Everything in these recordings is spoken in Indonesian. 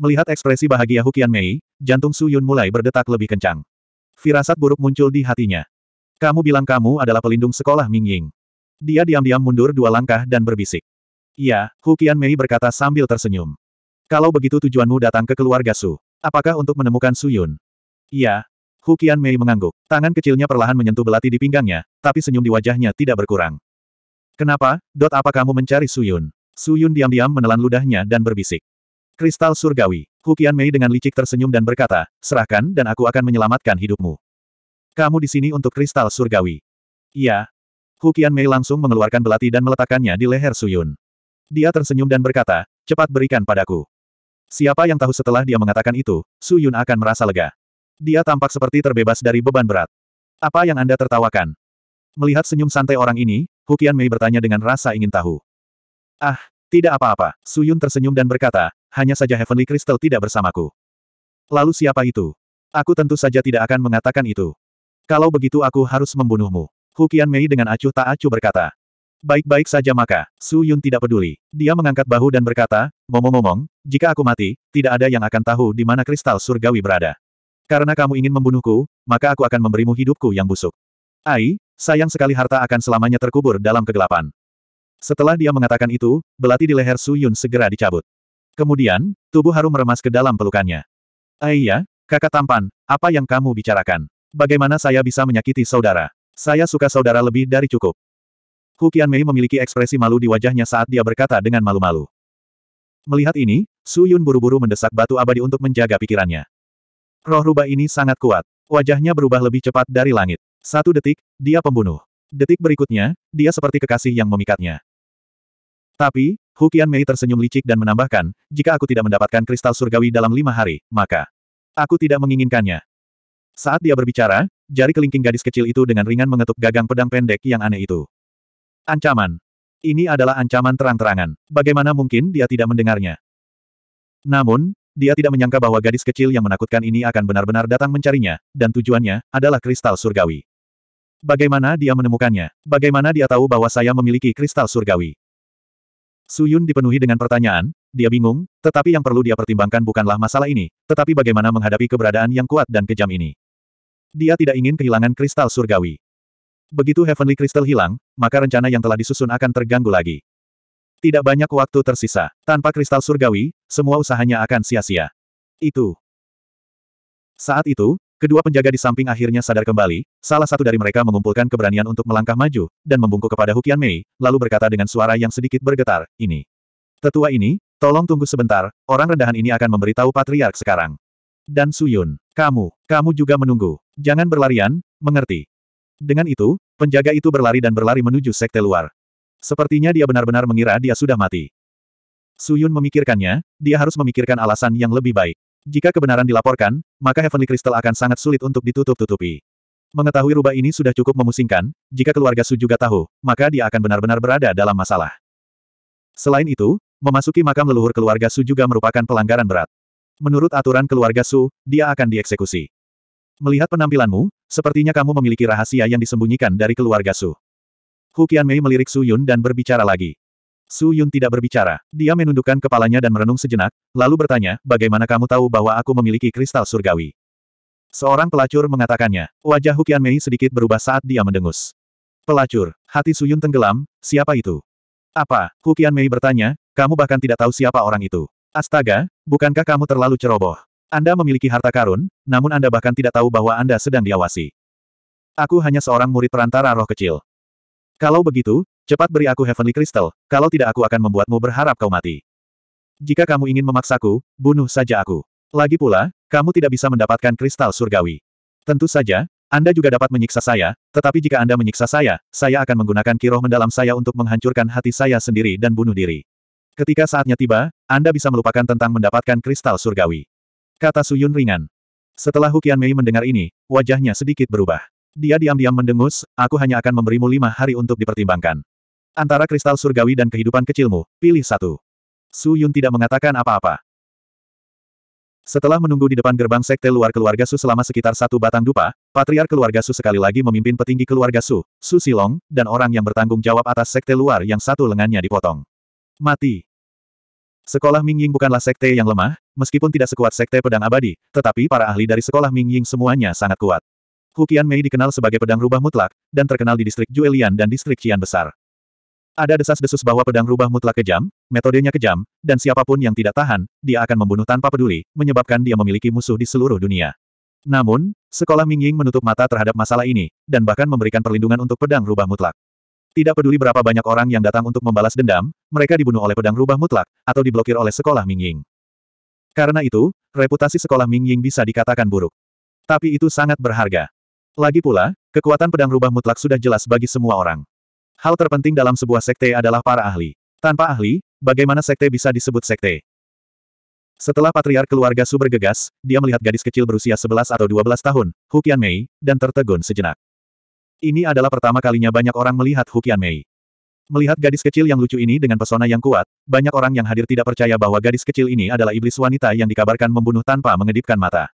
Melihat ekspresi bahagia Hukian Mei, jantung Su Yun mulai berdetak lebih kencang. Firasat buruk muncul di hatinya. Kamu bilang kamu adalah pelindung sekolah Ming Ying. Dia diam-diam mundur dua langkah dan berbisik. Iya, Hukian Mei berkata sambil tersenyum. Kalau begitu tujuanmu datang ke keluarga Su. Apakah untuk menemukan Su Yun? Iya. Hukian Mei mengangguk. Tangan kecilnya perlahan menyentuh belati di pinggangnya, tapi senyum di wajahnya tidak berkurang. Kenapa, Dot apa kamu mencari Su Yun? Su Yun diam-diam menelan ludahnya dan berbisik. Kristal surgawi. Hukian Mei dengan licik tersenyum dan berkata, serahkan dan aku akan menyelamatkan hidupmu. Kamu di sini untuk kristal surgawi. Iya. Hukian Mei langsung mengeluarkan belati dan meletakkannya di leher Suyun. Dia tersenyum dan berkata, cepat berikan padaku. Siapa yang tahu setelah dia mengatakan itu, Suyun akan merasa lega. Dia tampak seperti terbebas dari beban berat. Apa yang Anda tertawakan? Melihat senyum santai orang ini, Hukian Mei bertanya dengan rasa ingin tahu. Ah, tidak apa-apa, Suyun tersenyum dan berkata, hanya saja Heavenly Crystal tidak bersamaku. Lalu siapa itu? Aku tentu saja tidak akan mengatakan itu. Kalau begitu aku harus membunuhmu. Hukian Mei dengan acuh tak acuh berkata. Baik-baik saja maka, Su Yun tidak peduli. Dia mengangkat bahu dan berkata, Momong-momong, jika aku mati, tidak ada yang akan tahu di mana kristal surgawi berada. Karena kamu ingin membunuhku, maka aku akan memberimu hidupku yang busuk. Ai, sayang sekali harta akan selamanya terkubur dalam kegelapan. Setelah dia mengatakan itu, belati di leher Su Yun segera dicabut. Kemudian, tubuh harum meremas ke dalam pelukannya. Aiyah, eh, kakak tampan, apa yang kamu bicarakan? Bagaimana saya bisa menyakiti saudara? Saya suka saudara lebih dari cukup. Hu Mei memiliki ekspresi malu di wajahnya saat dia berkata dengan malu-malu. Melihat ini, Su Yun buru-buru mendesak batu abadi untuk menjaga pikirannya. Roh rubah ini sangat kuat. Wajahnya berubah lebih cepat dari langit. Satu detik, dia pembunuh. Detik berikutnya, dia seperti kekasih yang memikatnya. Tapi, Hu Mei tersenyum licik dan menambahkan, jika aku tidak mendapatkan kristal surgawi dalam lima hari, maka aku tidak menginginkannya. Saat dia berbicara, jari kelingking gadis kecil itu dengan ringan mengetuk gagang pedang pendek yang aneh itu. Ancaman. Ini adalah ancaman terang-terangan. Bagaimana mungkin dia tidak mendengarnya? Namun, dia tidak menyangka bahwa gadis kecil yang menakutkan ini akan benar-benar datang mencarinya, dan tujuannya adalah kristal surgawi. Bagaimana dia menemukannya? Bagaimana dia tahu bahwa saya memiliki kristal surgawi? Su Yun dipenuhi dengan pertanyaan, dia bingung, tetapi yang perlu dia pertimbangkan bukanlah masalah ini, tetapi bagaimana menghadapi keberadaan yang kuat dan kejam ini. Dia tidak ingin kehilangan kristal surgawi. Begitu Heavenly Crystal hilang, maka rencana yang telah disusun akan terganggu lagi. Tidak banyak waktu tersisa. Tanpa kristal surgawi, semua usahanya akan sia-sia. Itu. Saat itu, Kedua penjaga di samping akhirnya sadar kembali, salah satu dari mereka mengumpulkan keberanian untuk melangkah maju, dan membungkuk kepada Hukian Mei, lalu berkata dengan suara yang sedikit bergetar, ini. Tetua ini, tolong tunggu sebentar, orang rendahan ini akan memberitahu Patriark sekarang. Dan Suyun, kamu, kamu juga menunggu. Jangan berlarian, mengerti. Dengan itu, penjaga itu berlari dan berlari menuju sekte luar. Sepertinya dia benar-benar mengira dia sudah mati. Suyun memikirkannya, dia harus memikirkan alasan yang lebih baik. Jika kebenaran dilaporkan, maka Heavenly Crystal akan sangat sulit untuk ditutup-tutupi. Mengetahui rubah ini sudah cukup memusingkan, jika keluarga Su juga tahu, maka dia akan benar-benar berada dalam masalah. Selain itu, memasuki makam leluhur keluarga Su juga merupakan pelanggaran berat. Menurut aturan keluarga Su, dia akan dieksekusi. Melihat penampilanmu, sepertinya kamu memiliki rahasia yang disembunyikan dari keluarga Su. Hu Mei melirik Su Yun dan berbicara lagi. Su Yun tidak berbicara. Dia menundukkan kepalanya dan merenung sejenak, lalu bertanya, bagaimana kamu tahu bahwa aku memiliki kristal surgawi? Seorang pelacur mengatakannya. Wajah Hukian Mei sedikit berubah saat dia mendengus. Pelacur, hati Su Yun tenggelam, siapa itu? Apa? Hukian Mei bertanya, kamu bahkan tidak tahu siapa orang itu. Astaga, bukankah kamu terlalu ceroboh? Anda memiliki harta karun, namun Anda bahkan tidak tahu bahwa Anda sedang diawasi. Aku hanya seorang murid perantara roh kecil. Kalau begitu, Cepat beri aku Heavenly Crystal, kalau tidak aku akan membuatmu berharap kau mati. Jika kamu ingin memaksaku, bunuh saja aku. Lagi pula, kamu tidak bisa mendapatkan kristal surgawi. Tentu saja, Anda juga dapat menyiksa saya, tetapi jika Anda menyiksa saya, saya akan menggunakan kiroh mendalam saya untuk menghancurkan hati saya sendiri dan bunuh diri. Ketika saatnya tiba, Anda bisa melupakan tentang mendapatkan kristal surgawi. Kata Suyun ringan. Setelah Hukian Mei mendengar ini, wajahnya sedikit berubah. Dia diam-diam mendengus, aku hanya akan memberimu lima hari untuk dipertimbangkan. Antara kristal surgawi dan kehidupan kecilmu, pilih satu. Su Yun tidak mengatakan apa-apa. Setelah menunggu di depan gerbang sekte luar keluarga Su selama sekitar satu batang dupa, patriar keluarga Su sekali lagi memimpin petinggi keluarga Su, Su Silong, dan orang yang bertanggung jawab atas sekte luar yang satu lengannya dipotong. Mati. Sekolah Ming Ying bukanlah sekte yang lemah, meskipun tidak sekuat sekte pedang abadi, tetapi para ahli dari sekolah Ming Ying semuanya sangat kuat. Hukian Mei dikenal sebagai pedang rubah mutlak, dan terkenal di distrik Juelian dan distrik Qian Besar. Ada desas-desus bahwa pedang rubah mutlak kejam, metodenya kejam, dan siapapun yang tidak tahan, dia akan membunuh tanpa peduli, menyebabkan dia memiliki musuh di seluruh dunia. Namun, sekolah Mingying menutup mata terhadap masalah ini, dan bahkan memberikan perlindungan untuk pedang rubah mutlak. Tidak peduli berapa banyak orang yang datang untuk membalas dendam, mereka dibunuh oleh pedang rubah mutlak, atau diblokir oleh sekolah Mingying. Karena itu, reputasi sekolah Mingying bisa dikatakan buruk. Tapi itu sangat berharga. Lagi pula, kekuatan pedang rubah mutlak sudah jelas bagi semua orang. Hal terpenting dalam sebuah sekte adalah para ahli. Tanpa ahli, bagaimana sekte bisa disebut sekte? Setelah patriar keluarga Su bergegas, dia melihat gadis kecil berusia 11 atau 12 tahun, Hukian Mei, dan tertegun sejenak. Ini adalah pertama kalinya banyak orang melihat Hukian Mei. Melihat gadis kecil yang lucu ini dengan pesona yang kuat, banyak orang yang hadir tidak percaya bahwa gadis kecil ini adalah iblis wanita yang dikabarkan membunuh tanpa mengedipkan mata.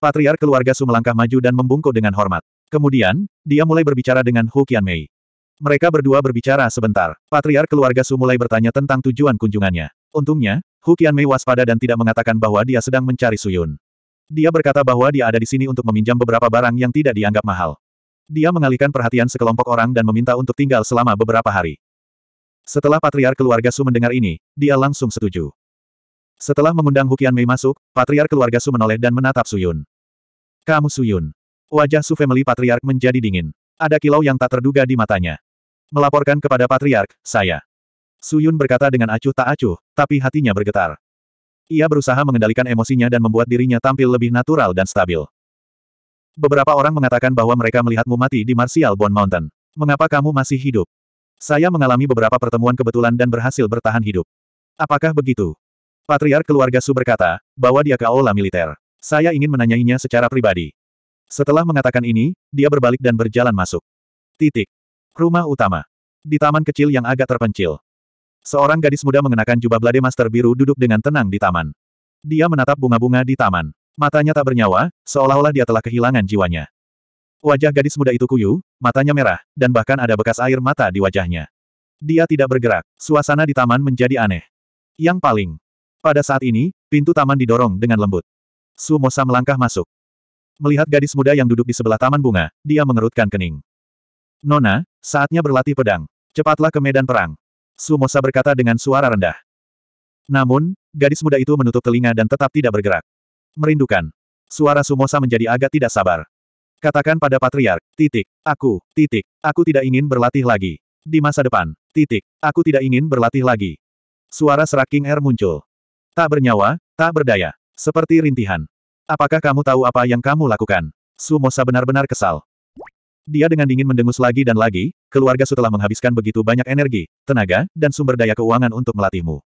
Patriar keluarga Su melangkah maju dan membungkuk dengan hormat. Kemudian, dia mulai berbicara dengan Hukian Mei. Mereka berdua berbicara sebentar. Patriar keluarga Su mulai bertanya tentang tujuan kunjungannya. Untungnya, Hu Mei waspada dan tidak mengatakan bahwa dia sedang mencari Suyun. Dia berkata bahwa dia ada di sini untuk meminjam beberapa barang yang tidak dianggap mahal. Dia mengalihkan perhatian sekelompok orang dan meminta untuk tinggal selama beberapa hari. Setelah Patriar keluarga Su mendengar ini, dia langsung setuju. Setelah mengundang Hu Mei masuk, Patriar keluarga Su menoleh dan menatap Suyun. Kamu Suyun. Wajah Su family patriark menjadi dingin. Ada kilau yang tak terduga di matanya. Melaporkan kepada Patriark, saya. Suyun berkata dengan acuh tak acuh, tapi hatinya bergetar. Ia berusaha mengendalikan emosinya dan membuat dirinya tampil lebih natural dan stabil. Beberapa orang mengatakan bahwa mereka melihatmu mati di Martial Bone Mountain. Mengapa kamu masih hidup? Saya mengalami beberapa pertemuan kebetulan dan berhasil bertahan hidup. Apakah begitu? Patriark keluarga Su berkata, bahwa dia ke aula militer. Saya ingin menanyainya secara pribadi. Setelah mengatakan ini, dia berbalik dan berjalan masuk. Titik. Rumah utama. Di taman kecil yang agak terpencil. Seorang gadis muda mengenakan jubah blade master biru duduk dengan tenang di taman. Dia menatap bunga-bunga di taman. Matanya tak bernyawa, seolah-olah dia telah kehilangan jiwanya. Wajah gadis muda itu kuyu, matanya merah, dan bahkan ada bekas air mata di wajahnya. Dia tidak bergerak, suasana di taman menjadi aneh. Yang paling. Pada saat ini, pintu taman didorong dengan lembut. Sumosa melangkah masuk. Melihat gadis muda yang duduk di sebelah taman bunga, dia mengerutkan kening. Nona, saatnya berlatih pedang. Cepatlah ke medan perang. Sumosa berkata dengan suara rendah. Namun, gadis muda itu menutup telinga dan tetap tidak bergerak. Merindukan. Suara Sumosa menjadi agak tidak sabar. Katakan pada patriark, titik, aku, titik, aku tidak ingin berlatih lagi. Di masa depan, titik, aku tidak ingin berlatih lagi. Suara serak King Air muncul. Tak bernyawa, tak berdaya. Seperti rintihan. Apakah kamu tahu apa yang kamu lakukan? Sumosa benar-benar kesal. Dia dengan dingin mendengus lagi dan lagi, keluarga setelah menghabiskan begitu banyak energi, tenaga, dan sumber daya keuangan untuk melatihmu.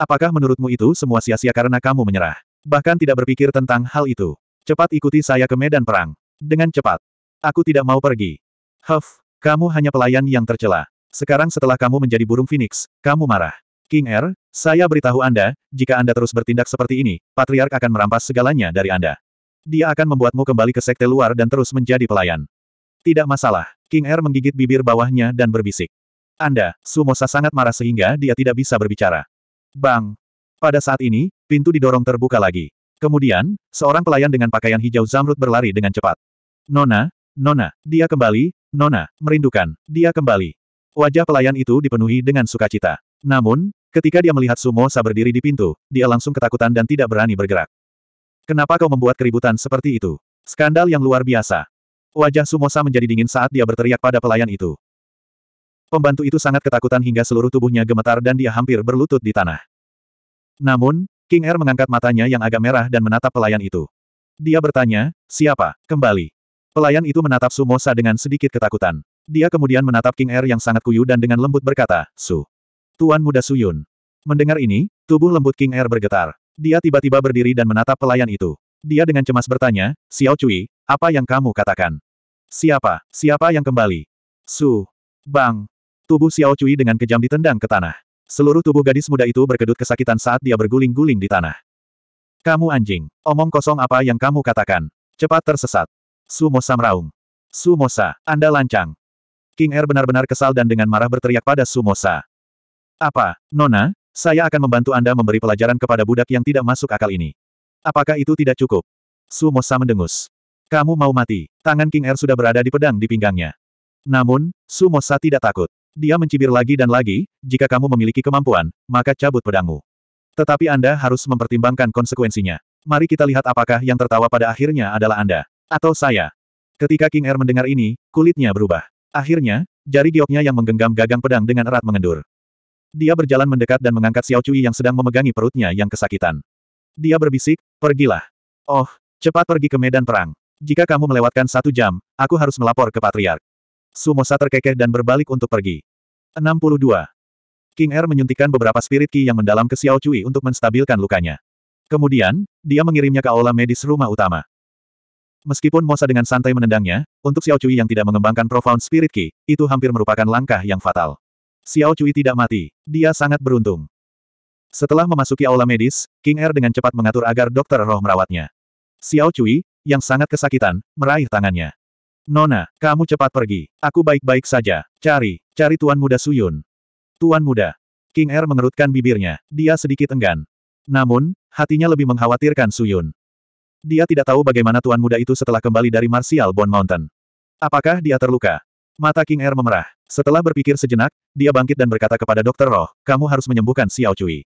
Apakah menurutmu itu semua sia-sia karena kamu menyerah? Bahkan tidak berpikir tentang hal itu. Cepat ikuti saya ke medan perang. Dengan cepat. Aku tidak mau pergi. Huff, kamu hanya pelayan yang tercela. Sekarang setelah kamu menjadi burung phoenix, kamu marah. King Er, saya beritahu Anda, jika Anda terus bertindak seperti ini, Patriark akan merampas segalanya dari Anda. Dia akan membuatmu kembali ke sekte luar dan terus menjadi pelayan. Tidak masalah. King Air er menggigit bibir bawahnya dan berbisik. Anda, Sumosa sangat marah sehingga dia tidak bisa berbicara. Bang! Pada saat ini, pintu didorong terbuka lagi. Kemudian, seorang pelayan dengan pakaian hijau zamrud berlari dengan cepat. Nona, Nona, dia kembali, Nona, merindukan, dia kembali. Wajah pelayan itu dipenuhi dengan sukacita. Namun, ketika dia melihat Sumosa berdiri di pintu, dia langsung ketakutan dan tidak berani bergerak. Kenapa kau membuat keributan seperti itu? Skandal yang luar biasa. Wajah Sumosa menjadi dingin saat dia berteriak pada pelayan itu. Pembantu itu sangat ketakutan hingga seluruh tubuhnya gemetar dan dia hampir berlutut di tanah. Namun, King Air er mengangkat matanya yang agak merah dan menatap pelayan itu. Dia bertanya, siapa? Kembali. Pelayan itu menatap Sumosa dengan sedikit ketakutan. Dia kemudian menatap King Air er yang sangat kuyu dan dengan lembut berkata, Su. Tuan muda Suyun. Mendengar ini, tubuh lembut King Air er bergetar. Dia tiba-tiba berdiri dan menatap pelayan itu. Dia dengan cemas bertanya, Xiao Cui, apa yang kamu katakan? Siapa? Siapa yang kembali? Su. Bang. Tubuh Xiao Cui dengan kejam ditendang ke tanah. Seluruh tubuh gadis muda itu berkedut kesakitan saat dia berguling-guling di tanah. Kamu anjing. Omong kosong apa yang kamu katakan. Cepat tersesat. Su Sumosa meraung. Sa, Anda lancang. King Er benar-benar kesal dan dengan marah berteriak pada Su Sa. Apa, Nona? Saya akan membantu Anda memberi pelajaran kepada budak yang tidak masuk akal ini. Apakah itu tidak cukup? Su Mosa mendengus. Kamu mau mati. Tangan King Er sudah berada di pedang di pinggangnya. Namun, Su Mosa tidak takut. Dia mencibir lagi dan lagi, jika kamu memiliki kemampuan, maka cabut pedangmu. Tetapi Anda harus mempertimbangkan konsekuensinya. Mari kita lihat apakah yang tertawa pada akhirnya adalah Anda. Atau saya. Ketika King Er mendengar ini, kulitnya berubah. Akhirnya, jari gioknya yang menggenggam gagang pedang dengan erat mengendur. Dia berjalan mendekat dan mengangkat Xiao Cui yang sedang memegangi perutnya yang kesakitan. Dia berbisik, pergilah. Oh, cepat pergi ke medan perang. Jika kamu melewatkan satu jam, aku harus melapor ke Patriark. Sumosa terkekeh dan berbalik untuk pergi. 62. King Er menyuntikkan beberapa spirit ki yang mendalam ke Xiao Cui untuk menstabilkan lukanya. Kemudian, dia mengirimnya ke aula medis rumah utama. Meskipun Mosa dengan santai menendangnya, untuk Xiao Cui yang tidak mengembangkan profound spirit ki, itu hampir merupakan langkah yang fatal. Xiao Cui tidak mati, dia sangat beruntung. Setelah memasuki aula medis, King Er dengan cepat mengatur agar dokter roh merawatnya. Xiao Cui, yang sangat kesakitan, meraih tangannya. Nona, kamu cepat pergi. Aku baik-baik saja. Cari, cari Tuan Muda Suyun. Tuan Muda. King Er mengerutkan bibirnya. Dia sedikit enggan. Namun, hatinya lebih mengkhawatirkan Suyun. Dia tidak tahu bagaimana Tuan Muda itu setelah kembali dari Martial Bone Mountain. Apakah dia terluka? Mata King Er memerah. Setelah berpikir sejenak, dia bangkit dan berkata kepada Dokter Roh, kamu harus menyembuhkan Xiao Cui.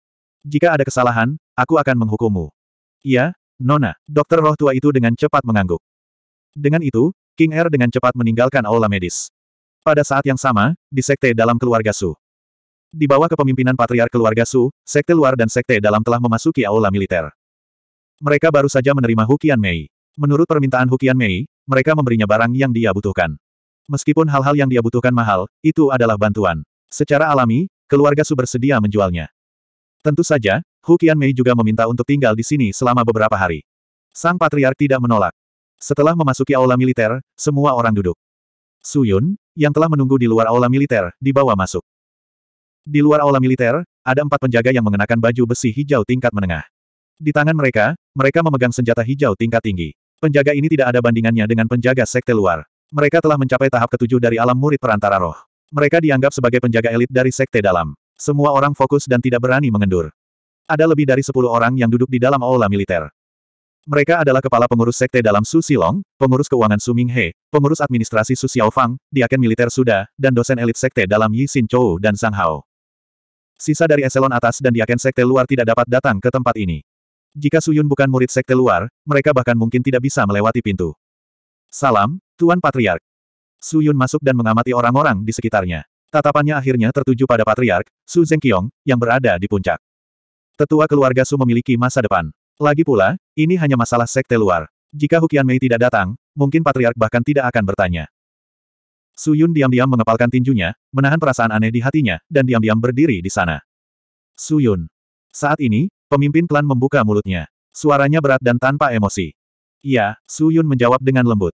Jika ada kesalahan, aku akan menghukummu. Iya, Nona, dokter roh tua itu dengan cepat mengangguk. Dengan itu, King Er dengan cepat meninggalkan aula medis. Pada saat yang sama, di sekte dalam keluarga Su. Di bawah kepemimpinan patriark keluarga Su, sekte luar dan sekte dalam telah memasuki aula militer. Mereka baru saja menerima Hukian Mei. Menurut permintaan Hukian Mei, mereka memberinya barang yang dia butuhkan. Meskipun hal-hal yang dia butuhkan mahal, itu adalah bantuan. Secara alami, keluarga Su bersedia menjualnya. Tentu saja, Hu Qianmei juga meminta untuk tinggal di sini selama beberapa hari. Sang Patriark tidak menolak. Setelah memasuki aula militer, semua orang duduk. Su Yun, yang telah menunggu di luar aula militer, dibawa masuk. Di luar aula militer, ada empat penjaga yang mengenakan baju besi hijau tingkat menengah. Di tangan mereka, mereka memegang senjata hijau tingkat tinggi. Penjaga ini tidak ada bandingannya dengan penjaga sekte luar. Mereka telah mencapai tahap ketujuh dari alam murid perantara roh. Mereka dianggap sebagai penjaga elit dari sekte dalam. Semua orang fokus dan tidak berani mengendur. Ada lebih dari sepuluh orang yang duduk di dalam aula militer. Mereka adalah kepala pengurus sekte dalam Su Silong, pengurus keuangan Su Ming pengurus administrasi Su Xiao Xiaofang, diaken militer Suda, dan dosen elit sekte dalam Yi Xin Chou dan Sang Hao. Sisa dari eselon atas dan diaken sekte luar tidak dapat datang ke tempat ini. Jika Su Yun bukan murid sekte luar, mereka bahkan mungkin tidak bisa melewati pintu. Salam, Tuan Patriark. Su Yun masuk dan mengamati orang-orang di sekitarnya. Tatapannya akhirnya tertuju pada Patriark, Su Zengqiong, yang berada di puncak. Tetua keluarga Su memiliki masa depan. Lagi pula, ini hanya masalah sekte luar. Jika Hukian Mei tidak datang, mungkin Patriark bahkan tidak akan bertanya. Su Yun diam-diam mengepalkan tinjunya, menahan perasaan aneh di hatinya, dan diam-diam berdiri di sana. Su Yun. Saat ini, pemimpin klan membuka mulutnya. Suaranya berat dan tanpa emosi. Iya, Su Yun menjawab dengan lembut.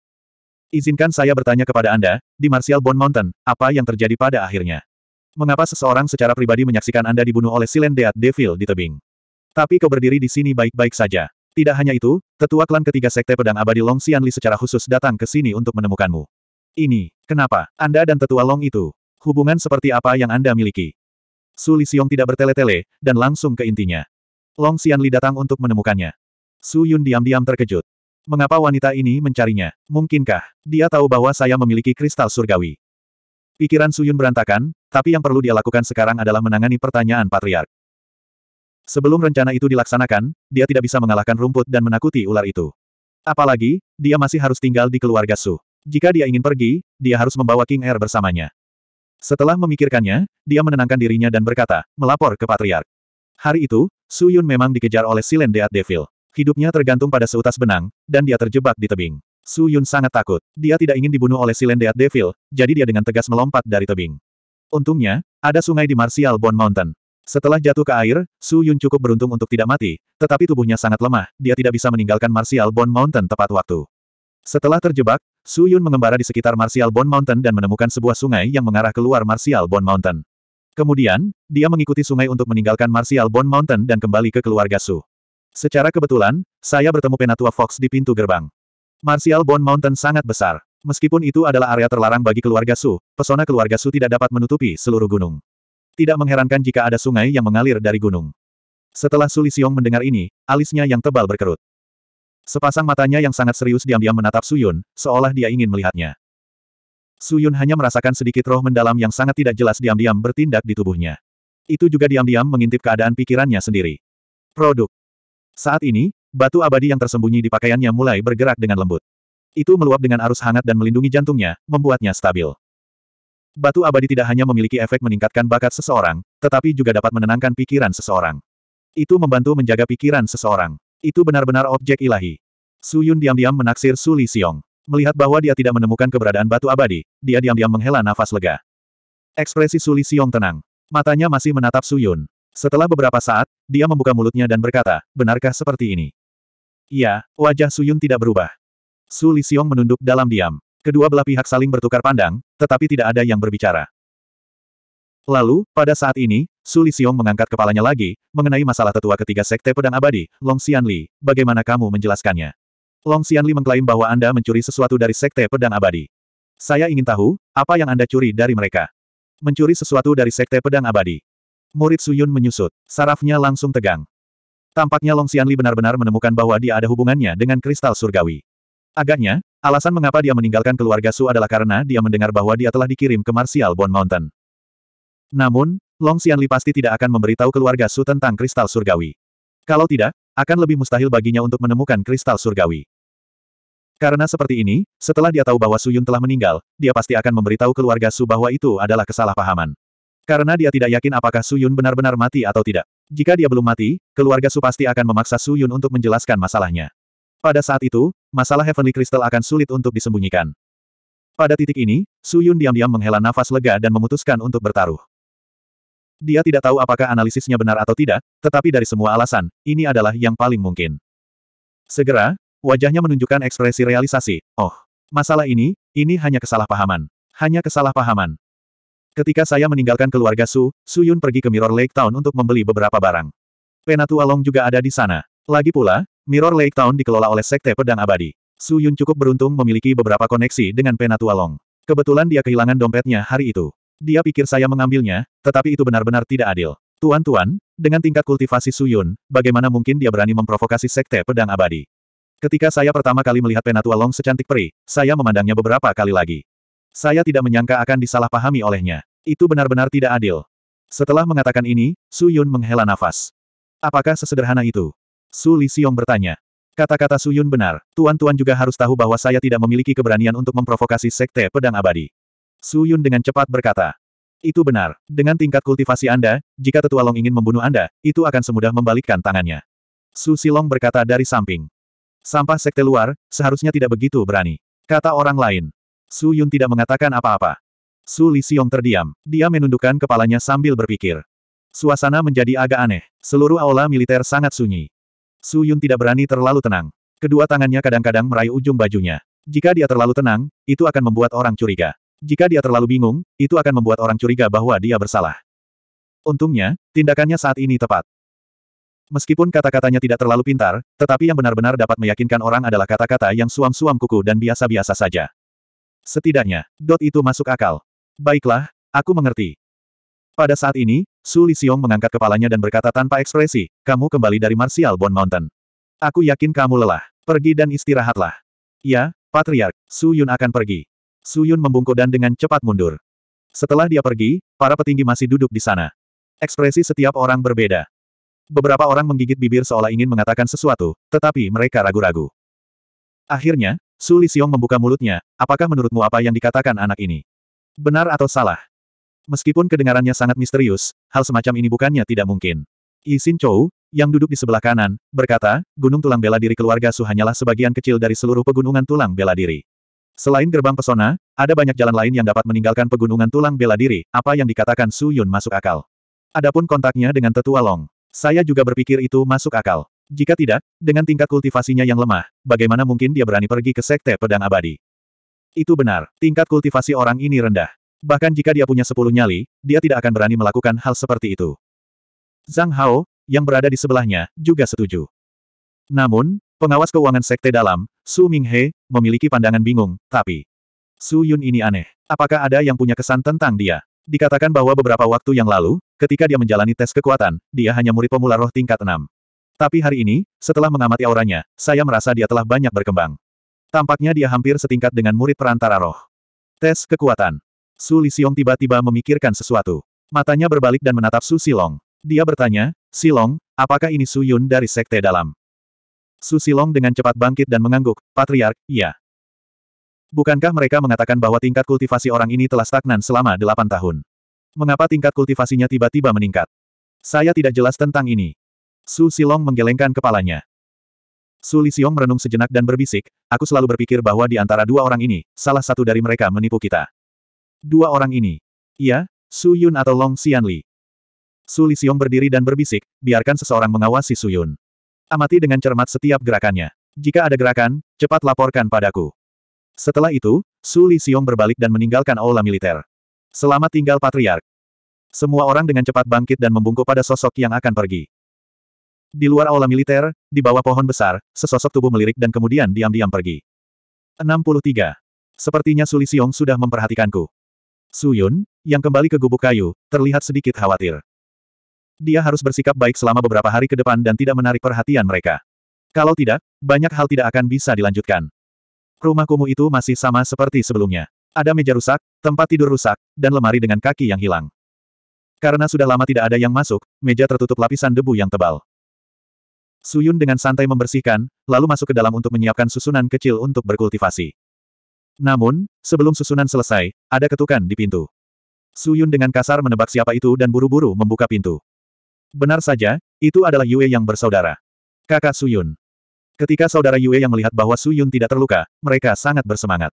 Izinkan saya bertanya kepada Anda, di Martial Bone Mountain, apa yang terjadi pada akhirnya? Mengapa seseorang secara pribadi menyaksikan Anda dibunuh oleh Silen Deat Devil di tebing? Tapi kau berdiri di sini baik-baik saja. Tidak hanya itu, tetua klan ketiga sekte pedang abadi Long Xianli secara khusus datang ke sini untuk menemukanmu. Ini, kenapa, Anda dan tetua Long itu? Hubungan seperti apa yang Anda miliki? Su Xiong tidak bertele-tele, dan langsung ke intinya. Long Xianli datang untuk menemukannya. Su Yun diam-diam terkejut. Mengapa wanita ini mencarinya? Mungkinkah dia tahu bahwa saya memiliki kristal surgawi? Pikiran Suyun berantakan, tapi yang perlu dia lakukan sekarang adalah menangani pertanyaan patriark. Sebelum rencana itu dilaksanakan, dia tidak bisa mengalahkan rumput dan menakuti ular itu. Apalagi, dia masih harus tinggal di keluarga Su. Jika dia ingin pergi, dia harus membawa King Air bersamanya. Setelah memikirkannya, dia menenangkan dirinya dan berkata, melapor ke Patriark. Hari itu, Su Yun memang dikejar oleh Silen Deat Devil. Hidupnya tergantung pada seutas benang, dan dia terjebak di tebing. Su Yun sangat takut. Dia tidak ingin dibunuh oleh silen Devil, jadi dia dengan tegas melompat dari tebing. Untungnya, ada sungai di Martial Bone Mountain. Setelah jatuh ke air, Su Yun cukup beruntung untuk tidak mati, tetapi tubuhnya sangat lemah, dia tidak bisa meninggalkan Martial Bone Mountain tepat waktu. Setelah terjebak, Su Yun mengembara di sekitar Martial Bone Mountain dan menemukan sebuah sungai yang mengarah keluar Martial Bone Mountain. Kemudian, dia mengikuti sungai untuk meninggalkan Martial Bone Mountain dan kembali ke keluarga Su. Secara kebetulan, saya bertemu Penatua Fox di pintu gerbang. Martial Bone Mountain sangat besar. Meskipun itu adalah area terlarang bagi keluarga Su, pesona keluarga Su tidak dapat menutupi seluruh gunung. Tidak mengherankan jika ada sungai yang mengalir dari gunung. Setelah Su Lisiong mendengar ini, alisnya yang tebal berkerut. Sepasang matanya yang sangat serius diam-diam menatap Su Yun, seolah dia ingin melihatnya. Su Yun hanya merasakan sedikit roh mendalam yang sangat tidak jelas diam-diam bertindak di tubuhnya. Itu juga diam-diam mengintip keadaan pikirannya sendiri. Produk. Saat ini, batu abadi yang tersembunyi di pakaiannya mulai bergerak dengan lembut. Itu meluap dengan arus hangat dan melindungi jantungnya, membuatnya stabil. Batu abadi tidak hanya memiliki efek meningkatkan bakat seseorang, tetapi juga dapat menenangkan pikiran seseorang. Itu membantu menjaga pikiran seseorang. Itu benar-benar objek ilahi. Su Yun diam-diam menaksir Su Li Xiong. Melihat bahwa dia tidak menemukan keberadaan batu abadi, dia diam-diam menghela nafas lega. Ekspresi Su Li Xiong tenang. Matanya masih menatap Su Yun. Setelah beberapa saat, dia membuka mulutnya dan berkata, benarkah seperti ini? Iya, wajah Su Suyun tidak berubah. Su Li Xiong menunduk dalam diam. Kedua belah pihak saling bertukar pandang, tetapi tidak ada yang berbicara. Lalu, pada saat ini, Su Li Xiong mengangkat kepalanya lagi, mengenai masalah tetua ketiga Sekte Pedang Abadi, Long Xian Li, bagaimana kamu menjelaskannya? Long Xian Li mengklaim bahwa Anda mencuri sesuatu dari Sekte Pedang Abadi. Saya ingin tahu, apa yang Anda curi dari mereka? Mencuri sesuatu dari Sekte Pedang Abadi. Murid Suyun menyusut. Sarafnya langsung tegang. Tampaknya Long Xianli benar-benar menemukan bahwa dia ada hubungannya dengan kristal surgawi. Agaknya, alasan mengapa dia meninggalkan keluarga Su adalah karena dia mendengar bahwa dia telah dikirim ke Martial Bone Mountain. Namun, Long Xianli pasti tidak akan memberitahu keluarga Su tentang kristal surgawi. Kalau tidak, akan lebih mustahil baginya untuk menemukan kristal surgawi. Karena seperti ini, setelah dia tahu bahwa Suyun telah meninggal, dia pasti akan memberitahu keluarga Su bahwa itu adalah kesalahpahaman. Karena dia tidak yakin apakah Suyun benar-benar mati atau tidak. Jika dia belum mati, keluarga Su pasti akan memaksa Suyun untuk menjelaskan masalahnya. Pada saat itu, masalah Heavenly Crystal akan sulit untuk disembunyikan. Pada titik ini, Suyun diam-diam menghela nafas lega dan memutuskan untuk bertaruh. Dia tidak tahu apakah analisisnya benar atau tidak, tetapi dari semua alasan, ini adalah yang paling mungkin. Segera, wajahnya menunjukkan ekspresi realisasi, oh, masalah ini, ini hanya kesalahpahaman. Hanya kesalahpahaman. Ketika saya meninggalkan keluarga Su, Su Yun pergi ke Mirror Lake Town untuk membeli beberapa barang. Penatua Long juga ada di sana. Lagi pula, Mirror Lake Town dikelola oleh Sekte Pedang Abadi. Su Yun cukup beruntung memiliki beberapa koneksi dengan Penatua Long. Kebetulan dia kehilangan dompetnya hari itu. Dia pikir saya mengambilnya, tetapi itu benar-benar tidak adil. Tuan-tuan, dengan tingkat kultivasi Su Yun, bagaimana mungkin dia berani memprovokasi Sekte Pedang Abadi? Ketika saya pertama kali melihat Penatua Long secantik peri, saya memandangnya beberapa kali lagi. Saya tidak menyangka akan disalahpahami olehnya. Itu benar-benar tidak adil. Setelah mengatakan ini, Su Yun menghela nafas. Apakah sesederhana itu? Su Li Xiong bertanya. Kata-kata Su Yun benar, tuan-tuan juga harus tahu bahwa saya tidak memiliki keberanian untuk memprovokasi sekte pedang abadi. Su Yun dengan cepat berkata. Itu benar, dengan tingkat kultivasi Anda, jika tetua Long ingin membunuh Anda, itu akan semudah membalikkan tangannya. Su Silong berkata dari samping. Sampah sekte luar, seharusnya tidak begitu berani. Kata orang lain. Su Yun tidak mengatakan apa-apa. Su Li Xiong terdiam. Dia menundukkan kepalanya sambil berpikir. Suasana menjadi agak aneh. Seluruh aula militer sangat sunyi. Su Yun tidak berani terlalu tenang. Kedua tangannya kadang-kadang meraih ujung bajunya. Jika dia terlalu tenang, itu akan membuat orang curiga. Jika dia terlalu bingung, itu akan membuat orang curiga bahwa dia bersalah. Untungnya, tindakannya saat ini tepat. Meskipun kata-katanya tidak terlalu pintar, tetapi yang benar-benar dapat meyakinkan orang adalah kata-kata yang suam-suam kuku dan biasa-biasa saja. Setidaknya, dot itu masuk akal. Baiklah, aku mengerti. Pada saat ini, Su Xiong mengangkat kepalanya dan berkata tanpa ekspresi, kamu kembali dari Martial Bond Mountain. Aku yakin kamu lelah. Pergi dan istirahatlah. Ya, Patriark, Su Yun akan pergi. Su Yun membungkuk dan dengan cepat mundur. Setelah dia pergi, para petinggi masih duduk di sana. Ekspresi setiap orang berbeda. Beberapa orang menggigit bibir seolah ingin mengatakan sesuatu, tetapi mereka ragu-ragu. Akhirnya, Su Lisiong membuka mulutnya, apakah menurutmu apa yang dikatakan anak ini? Benar atau salah? Meskipun kedengarannya sangat misterius, hal semacam ini bukannya tidak mungkin. Xin Chou, yang duduk di sebelah kanan, berkata, Gunung Tulang Bela Diri keluarga Su hanyalah sebagian kecil dari seluruh pegunungan tulang bela diri. Selain gerbang pesona, ada banyak jalan lain yang dapat meninggalkan pegunungan tulang bela diri, apa yang dikatakan Su Yun masuk akal. Adapun kontaknya dengan Tetua Long. Saya juga berpikir itu masuk akal. Jika tidak, dengan tingkat kultivasinya yang lemah, bagaimana mungkin dia berani pergi ke Sekte Pedang Abadi? Itu benar, tingkat kultivasi orang ini rendah. Bahkan jika dia punya sepuluh nyali, dia tidak akan berani melakukan hal seperti itu. Zhang Hao, yang berada di sebelahnya, juga setuju. Namun, pengawas keuangan Sekte Dalam, Su Minghe, memiliki pandangan bingung, tapi... Su Yun ini aneh. Apakah ada yang punya kesan tentang dia? Dikatakan bahwa beberapa waktu yang lalu, ketika dia menjalani tes kekuatan, dia hanya murid pemula roh tingkat 6. Tapi hari ini, setelah mengamati auranya, saya merasa dia telah banyak berkembang. Tampaknya dia hampir setingkat dengan murid perantara roh. Tes kekuatan. Su Lisiong tiba-tiba memikirkan sesuatu. Matanya berbalik dan menatap Su Silong. Dia bertanya, Silong, apakah ini Su Yun dari Sekte Dalam? Su Silong dengan cepat bangkit dan mengangguk, Patriark, iya. Bukankah mereka mengatakan bahwa tingkat kultivasi orang ini telah stagnan selama delapan tahun? Mengapa tingkat kultivasinya tiba-tiba meningkat? Saya tidak jelas tentang ini. Su Silong menggelengkan kepalanya. Su Lisiong merenung sejenak dan berbisik, aku selalu berpikir bahwa di antara dua orang ini, salah satu dari mereka menipu kita. Dua orang ini. Iya, Su Yun atau Long Xianli. Su Lisiong berdiri dan berbisik, biarkan seseorang mengawasi Su Yun. Amati dengan cermat setiap gerakannya. Jika ada gerakan, cepat laporkan padaku. Setelah itu, Su Lisiong berbalik dan meninggalkan aula militer. Selamat tinggal Patriark. Semua orang dengan cepat bangkit dan membungkuk pada sosok yang akan pergi. Di luar aula militer, di bawah pohon besar, sesosok tubuh melirik dan kemudian diam-diam pergi. 63. Sepertinya Suli Siong sudah memperhatikanku. Suyun, yang kembali ke gubuk kayu, terlihat sedikit khawatir. Dia harus bersikap baik selama beberapa hari ke depan dan tidak menarik perhatian mereka. Kalau tidak, banyak hal tidak akan bisa dilanjutkan. Rumah kumuh itu masih sama seperti sebelumnya. Ada meja rusak, tempat tidur rusak, dan lemari dengan kaki yang hilang. Karena sudah lama tidak ada yang masuk, meja tertutup lapisan debu yang tebal. Suyun dengan santai membersihkan, lalu masuk ke dalam untuk menyiapkan susunan kecil untuk berkultivasi. Namun, sebelum susunan selesai, ada ketukan di pintu. Suyun dengan kasar menebak siapa itu dan buru-buru membuka pintu. Benar saja, itu adalah Yue yang bersaudara. Kakak Suyun. Ketika saudara Yue yang melihat bahwa Suyun tidak terluka, mereka sangat bersemangat.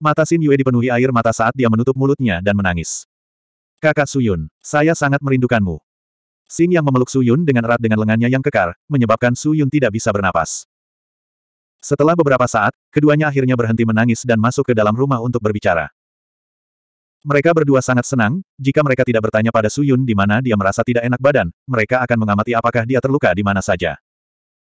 Mata Sin Yue dipenuhi air mata saat dia menutup mulutnya dan menangis. Kakak Suyun, saya sangat merindukanmu. Sing yang memeluk Su Yun dengan erat dengan lengannya yang kekar, menyebabkan Su Yun tidak bisa bernapas. Setelah beberapa saat, keduanya akhirnya berhenti menangis dan masuk ke dalam rumah untuk berbicara. Mereka berdua sangat senang, jika mereka tidak bertanya pada Su Yun di mana dia merasa tidak enak badan, mereka akan mengamati apakah dia terluka di mana saja.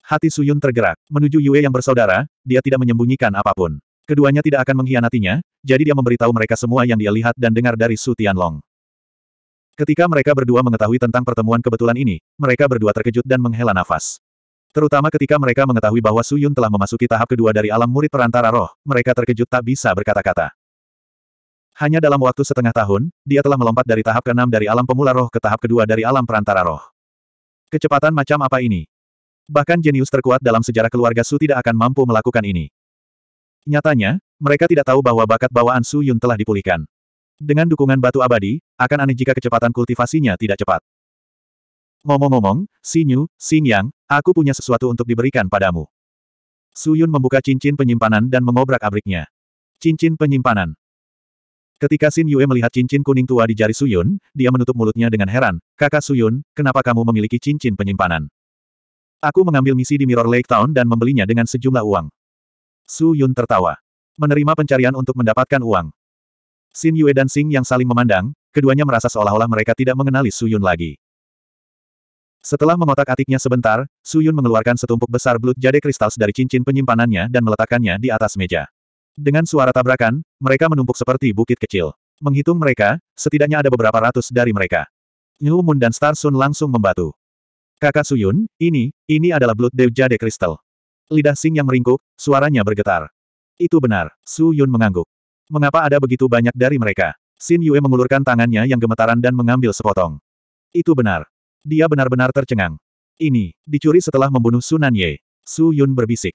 Hati Su Yun tergerak, menuju Yue yang bersaudara, dia tidak menyembunyikan apapun. Keduanya tidak akan mengkhianatinya, jadi dia memberitahu mereka semua yang dia lihat dan dengar dari Su Tianlong. Ketika mereka berdua mengetahui tentang pertemuan kebetulan ini, mereka berdua terkejut dan menghela nafas. Terutama ketika mereka mengetahui bahwa Su Yun telah memasuki tahap kedua dari alam murid perantara roh, mereka terkejut tak bisa berkata-kata. Hanya dalam waktu setengah tahun, dia telah melompat dari tahap keenam dari alam pemula roh ke tahap kedua dari alam perantara roh. Kecepatan macam apa ini? Bahkan jenius terkuat dalam sejarah keluarga Su tidak akan mampu melakukan ini. Nyatanya, mereka tidak tahu bahwa bakat bawaan Su Yun telah dipulihkan. Dengan dukungan batu abadi, akan aneh jika kecepatan kultivasinya tidak cepat. Ngomong-ngomong, Sinyu, Xingyang, aku punya sesuatu untuk diberikan padamu. Suyun membuka cincin penyimpanan dan mengobrak-abriknya. Cincin penyimpanan. Ketika Xin Yue melihat cincin kuning tua di jari Suyun, dia menutup mulutnya dengan heran, Kakak Suyun, kenapa kamu memiliki cincin penyimpanan? Aku mengambil misi di Mirror Lake Town dan membelinya dengan sejumlah uang. Suyun tertawa. Menerima pencarian untuk mendapatkan uang. Xin Yue dan Xing yang saling memandang, keduanya merasa seolah-olah mereka tidak mengenali Su Yun lagi. Setelah mengotak-atiknya sebentar, Su Yun mengeluarkan setumpuk besar blut jade kristal dari cincin penyimpanannya dan meletakkannya di atas meja. Dengan suara tabrakan, mereka menumpuk seperti bukit kecil. Menghitung mereka, setidaknya ada beberapa ratus dari mereka. Nyu Mun dan Star Sun langsung membatu. Kakak Su Yun, ini, ini adalah Blood Dew Jade Crystal. Lidah Sing yang meringkuk, suaranya bergetar. Itu benar, Su Yun mengangguk. Mengapa ada begitu banyak dari mereka? Xin Yue mengulurkan tangannya yang gemetaran dan mengambil sepotong. Itu benar. Dia benar-benar tercengang. Ini, dicuri setelah membunuh Sunan Ye. Su Yun berbisik.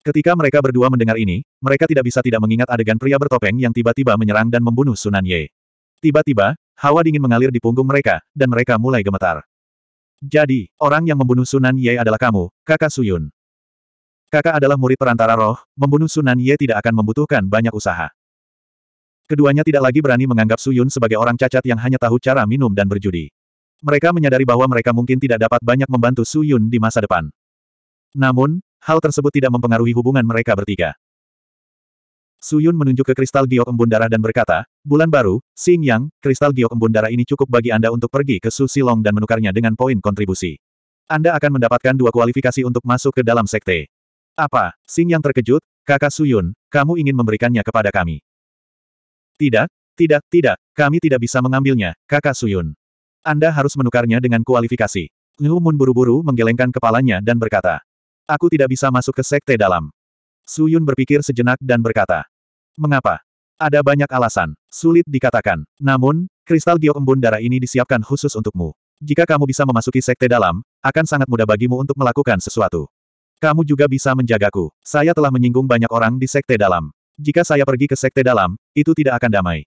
Ketika mereka berdua mendengar ini, mereka tidak bisa tidak mengingat adegan pria bertopeng yang tiba-tiba menyerang dan membunuh Sunan Ye. Tiba-tiba, hawa dingin mengalir di punggung mereka, dan mereka mulai gemetar. Jadi, orang yang membunuh Sunan Ye adalah kamu, kakak Su Yun. Kakak adalah murid perantara roh, membunuh Sunan Ye tidak akan membutuhkan banyak usaha. Keduanya tidak lagi berani menganggap Suyun sebagai orang cacat yang hanya tahu cara minum dan berjudi. Mereka menyadari bahwa mereka mungkin tidak dapat banyak membantu Suyun di masa depan. Namun, hal tersebut tidak mempengaruhi hubungan mereka bertiga. Suyun menunjuk ke kristal giok embun darah dan berkata, Bulan baru, Xing Yang, kristal giok embun darah ini cukup bagi Anda untuk pergi ke Su Silong dan menukarnya dengan poin kontribusi. Anda akan mendapatkan dua kualifikasi untuk masuk ke dalam sekte. Apa? Sing yang terkejut, kakak Suyun, kamu ingin memberikannya kepada kami. Tidak, tidak, tidak, kami tidak bisa mengambilnya, kakak Suyun. Anda harus menukarnya dengan kualifikasi. Liu Mun buru-buru menggelengkan kepalanya dan berkata. Aku tidak bisa masuk ke sekte dalam. Suyun berpikir sejenak dan berkata. Mengapa? Ada banyak alasan, sulit dikatakan. Namun, kristal giok embun darah ini disiapkan khusus untukmu. Jika kamu bisa memasuki sekte dalam, akan sangat mudah bagimu untuk melakukan sesuatu. Kamu juga bisa menjagaku. Saya telah menyinggung banyak orang di sekte dalam. Jika saya pergi ke sekte dalam, itu tidak akan damai.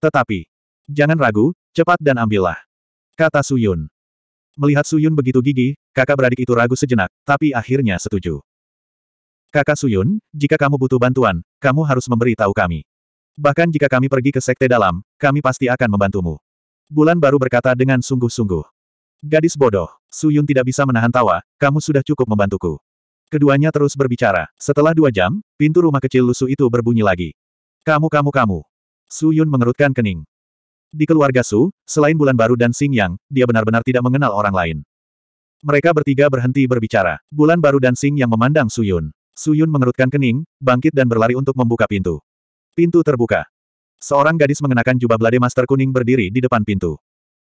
Tetapi, jangan ragu, cepat dan ambillah. Kata Suyun. Melihat Suyun begitu gigih, kakak beradik itu ragu sejenak, tapi akhirnya setuju. Kakak Suyun, jika kamu butuh bantuan, kamu harus memberi tahu kami. Bahkan jika kami pergi ke sekte dalam, kami pasti akan membantumu. Bulan baru berkata dengan sungguh-sungguh. Gadis bodoh, Suyun tidak bisa menahan tawa, kamu sudah cukup membantuku. Keduanya terus berbicara. Setelah dua jam, pintu rumah kecil lusuh itu berbunyi lagi. Kamu kamu kamu. Su Yun mengerutkan kening. Di keluarga Su, selain Bulan Baru dan Sing Yang, dia benar-benar tidak mengenal orang lain. Mereka bertiga berhenti berbicara. Bulan Baru dan Sing Yang memandang Su Yun. Su Yun mengerutkan kening, bangkit dan berlari untuk membuka pintu. Pintu terbuka. Seorang gadis mengenakan jubah blade master kuning berdiri di depan pintu.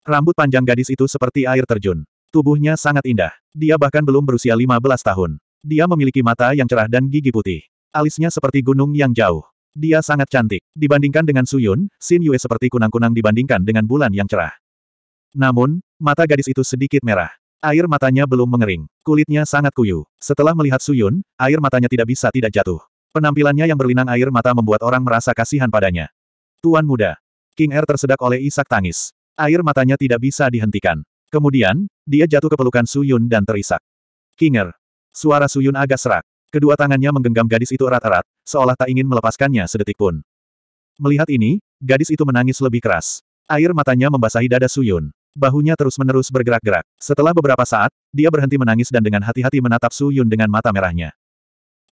Rambut panjang gadis itu seperti air terjun. Tubuhnya sangat indah. Dia bahkan belum berusia 15 tahun. Dia memiliki mata yang cerah dan gigi putih. Alisnya seperti gunung yang jauh. Dia sangat cantik. Dibandingkan dengan Suyun, Xin Yue seperti kunang-kunang dibandingkan dengan bulan yang cerah. Namun, mata gadis itu sedikit merah. Air matanya belum mengering. Kulitnya sangat kuyu. Setelah melihat Suyun, air matanya tidak bisa tidak jatuh. Penampilannya yang berlinang air mata membuat orang merasa kasihan padanya. Tuan muda. King Er tersedak oleh isak tangis. Air matanya tidak bisa dihentikan. Kemudian, dia jatuh ke pelukan Suyun dan terisak. King Er, Suara Suyun agak serak. Kedua tangannya menggenggam gadis itu erat-erat, seolah tak ingin melepaskannya sedetik pun. Melihat ini, gadis itu menangis lebih keras. Air matanya membasahi dada Suyun. Bahunya terus-menerus bergerak-gerak. Setelah beberapa saat, dia berhenti menangis dan dengan hati-hati menatap Suyun dengan mata merahnya.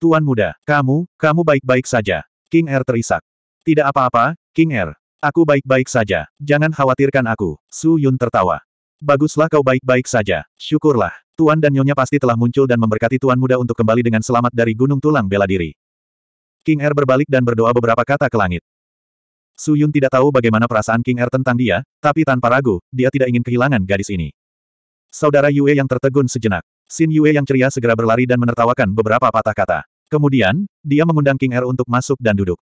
Tuan muda, kamu, kamu baik-baik saja. King Er terisak. Tidak apa-apa, King Er. Aku baik-baik saja. Jangan khawatirkan aku. Suyun tertawa. Baguslah kau baik-baik saja. Syukurlah. Tuan dan Nyonya pasti telah muncul dan memberkati Tuan Muda untuk kembali dengan selamat dari Gunung Tulang Bela Diri. King Er berbalik dan berdoa beberapa kata ke langit. Su Yun tidak tahu bagaimana perasaan King Er tentang dia, tapi tanpa ragu, dia tidak ingin kehilangan gadis ini. Saudara Yue yang tertegun sejenak. Sin Yue yang ceria segera berlari dan menertawakan beberapa patah kata. Kemudian, dia mengundang King Er untuk masuk dan duduk.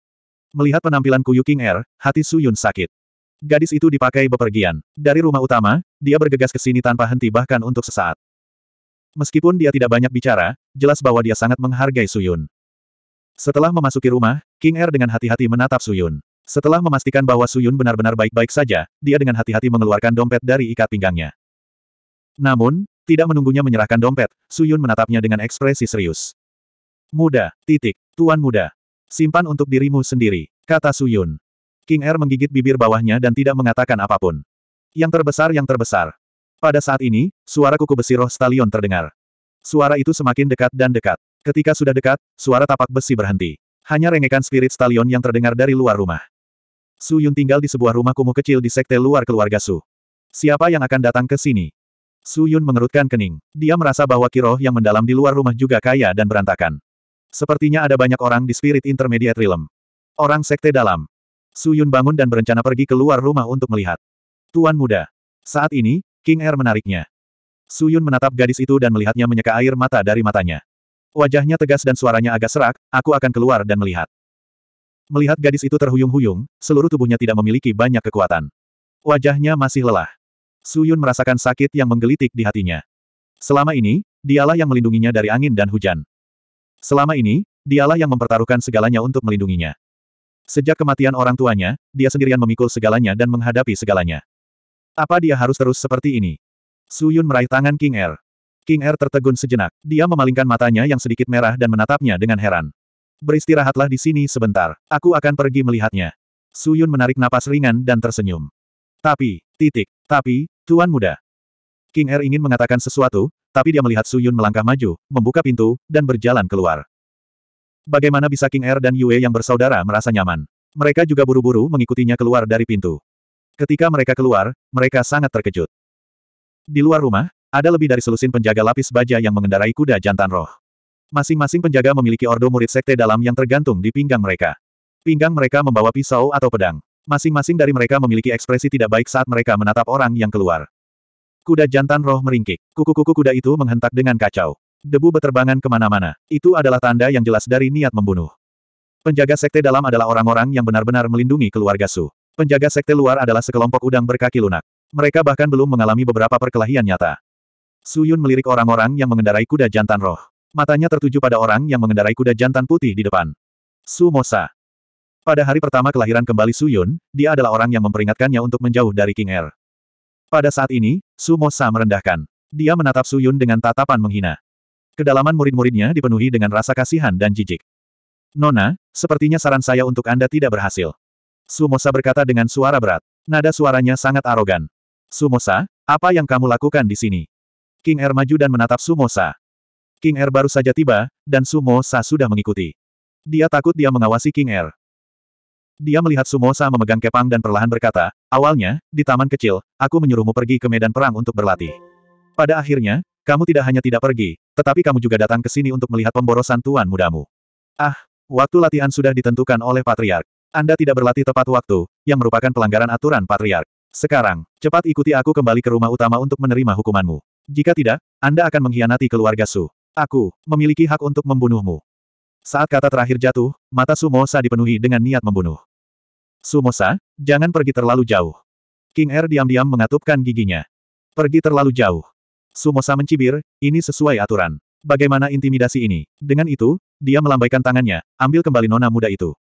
Melihat penampilan kuyu King Er, hati Su Yun sakit. Gadis itu dipakai bepergian. Dari rumah utama, dia bergegas ke sini tanpa henti bahkan untuk sesaat. Meskipun dia tidak banyak bicara, jelas bahwa dia sangat menghargai Suyun. Setelah memasuki rumah, King Er dengan hati-hati menatap Suyun. Setelah memastikan bahwa Suyun benar-benar baik-baik saja, dia dengan hati-hati mengeluarkan dompet dari ikat pinggangnya. Namun, tidak menunggunya menyerahkan dompet, Suyun menatapnya dengan ekspresi serius. Muda, titik, tuan muda. Simpan untuk dirimu sendiri, kata Suyun. King Air menggigit bibir bawahnya dan tidak mengatakan apapun. Yang terbesar yang terbesar. Pada saat ini, suara kuku besi roh stalion terdengar. Suara itu semakin dekat dan dekat. Ketika sudah dekat, suara tapak besi berhenti. Hanya rengekan spirit Stallion yang terdengar dari luar rumah. Su Yun tinggal di sebuah rumah kumuh kecil di sekte luar keluarga Su. Siapa yang akan datang ke sini? Su Yun mengerutkan kening. Dia merasa bahwa kiroh yang mendalam di luar rumah juga kaya dan berantakan. Sepertinya ada banyak orang di spirit intermediate realm. Orang sekte dalam. Su Yun bangun dan berencana pergi keluar rumah untuk melihat. Tuan muda. Saat ini, King Air er menariknya. Su Yun menatap gadis itu dan melihatnya menyeka air mata dari matanya. Wajahnya tegas dan suaranya agak serak, aku akan keluar dan melihat. Melihat gadis itu terhuyung-huyung, seluruh tubuhnya tidak memiliki banyak kekuatan. Wajahnya masih lelah. Su Yun merasakan sakit yang menggelitik di hatinya. Selama ini, dialah yang melindunginya dari angin dan hujan. Selama ini, dialah yang mempertaruhkan segalanya untuk melindunginya. Sejak kematian orang tuanya, dia sendirian memikul segalanya dan menghadapi segalanya. Apa dia harus terus seperti ini? Su Yun meraih tangan King Er. King Er tertegun sejenak. Dia memalingkan matanya yang sedikit merah dan menatapnya dengan heran. Beristirahatlah di sini sebentar. Aku akan pergi melihatnya. Su Yun menarik napas ringan dan tersenyum. Tapi, titik. Tapi, Tuan Muda. King Er ingin mengatakan sesuatu, tapi dia melihat Su Yun melangkah maju, membuka pintu, dan berjalan keluar. Bagaimana bisa King Er dan Yue yang bersaudara merasa nyaman? Mereka juga buru-buru mengikutinya keluar dari pintu. Ketika mereka keluar, mereka sangat terkejut. Di luar rumah, ada lebih dari selusin penjaga lapis baja yang mengendarai kuda jantan roh. Masing-masing penjaga memiliki ordo murid sekte dalam yang tergantung di pinggang mereka. Pinggang mereka membawa pisau atau pedang. Masing-masing dari mereka memiliki ekspresi tidak baik saat mereka menatap orang yang keluar. Kuda jantan roh meringkik. Kuku-kuku kuda itu menghentak dengan kacau. Debu beterbangan kemana-mana. Itu adalah tanda yang jelas dari niat membunuh. Penjaga sekte dalam adalah orang-orang yang benar-benar melindungi keluarga Su. Penjaga sekte luar adalah sekelompok udang berkaki lunak. Mereka bahkan belum mengalami beberapa perkelahian nyata. Su Yun melirik orang-orang yang mengendarai kuda jantan roh. Matanya tertuju pada orang yang mengendarai kuda jantan putih di depan. Su Sa. Pada hari pertama kelahiran kembali Su Yun, dia adalah orang yang memperingatkannya untuk menjauh dari King Air. Er. Pada saat ini, Su Sa merendahkan. Dia menatap Su Yun dengan tatapan menghina. Kedalaman murid-muridnya dipenuhi dengan rasa kasihan dan jijik. Nona, sepertinya saran saya untuk Anda tidak berhasil. Sumosa berkata dengan suara berat. Nada suaranya sangat arogan. Sumosa, apa yang kamu lakukan di sini? King Er maju dan menatap Sumosa. King Er baru saja tiba, dan Sumosa sudah mengikuti. Dia takut dia mengawasi King Er. Dia melihat Sumosa memegang kepang dan perlahan berkata, awalnya, di taman kecil, aku menyuruhmu pergi ke medan perang untuk berlatih. Pada akhirnya, kamu tidak hanya tidak pergi, tetapi kamu juga datang ke sini untuk melihat pemborosan tuan mudamu. Ah, waktu latihan sudah ditentukan oleh Patriark. Anda tidak berlatih tepat waktu, yang merupakan pelanggaran aturan Patriark. Sekarang, cepat ikuti aku kembali ke rumah utama untuk menerima hukumanmu. Jika tidak, Anda akan mengkhianati keluarga Su. Aku, memiliki hak untuk membunuhmu. Saat kata terakhir jatuh, mata Sumosa dipenuhi dengan niat membunuh. Sumosa, jangan pergi terlalu jauh. King Er diam-diam mengatupkan giginya. Pergi terlalu jauh. Sumosa mencibir, ini sesuai aturan. Bagaimana intimidasi ini? Dengan itu, dia melambaikan tangannya, ambil kembali nona muda itu.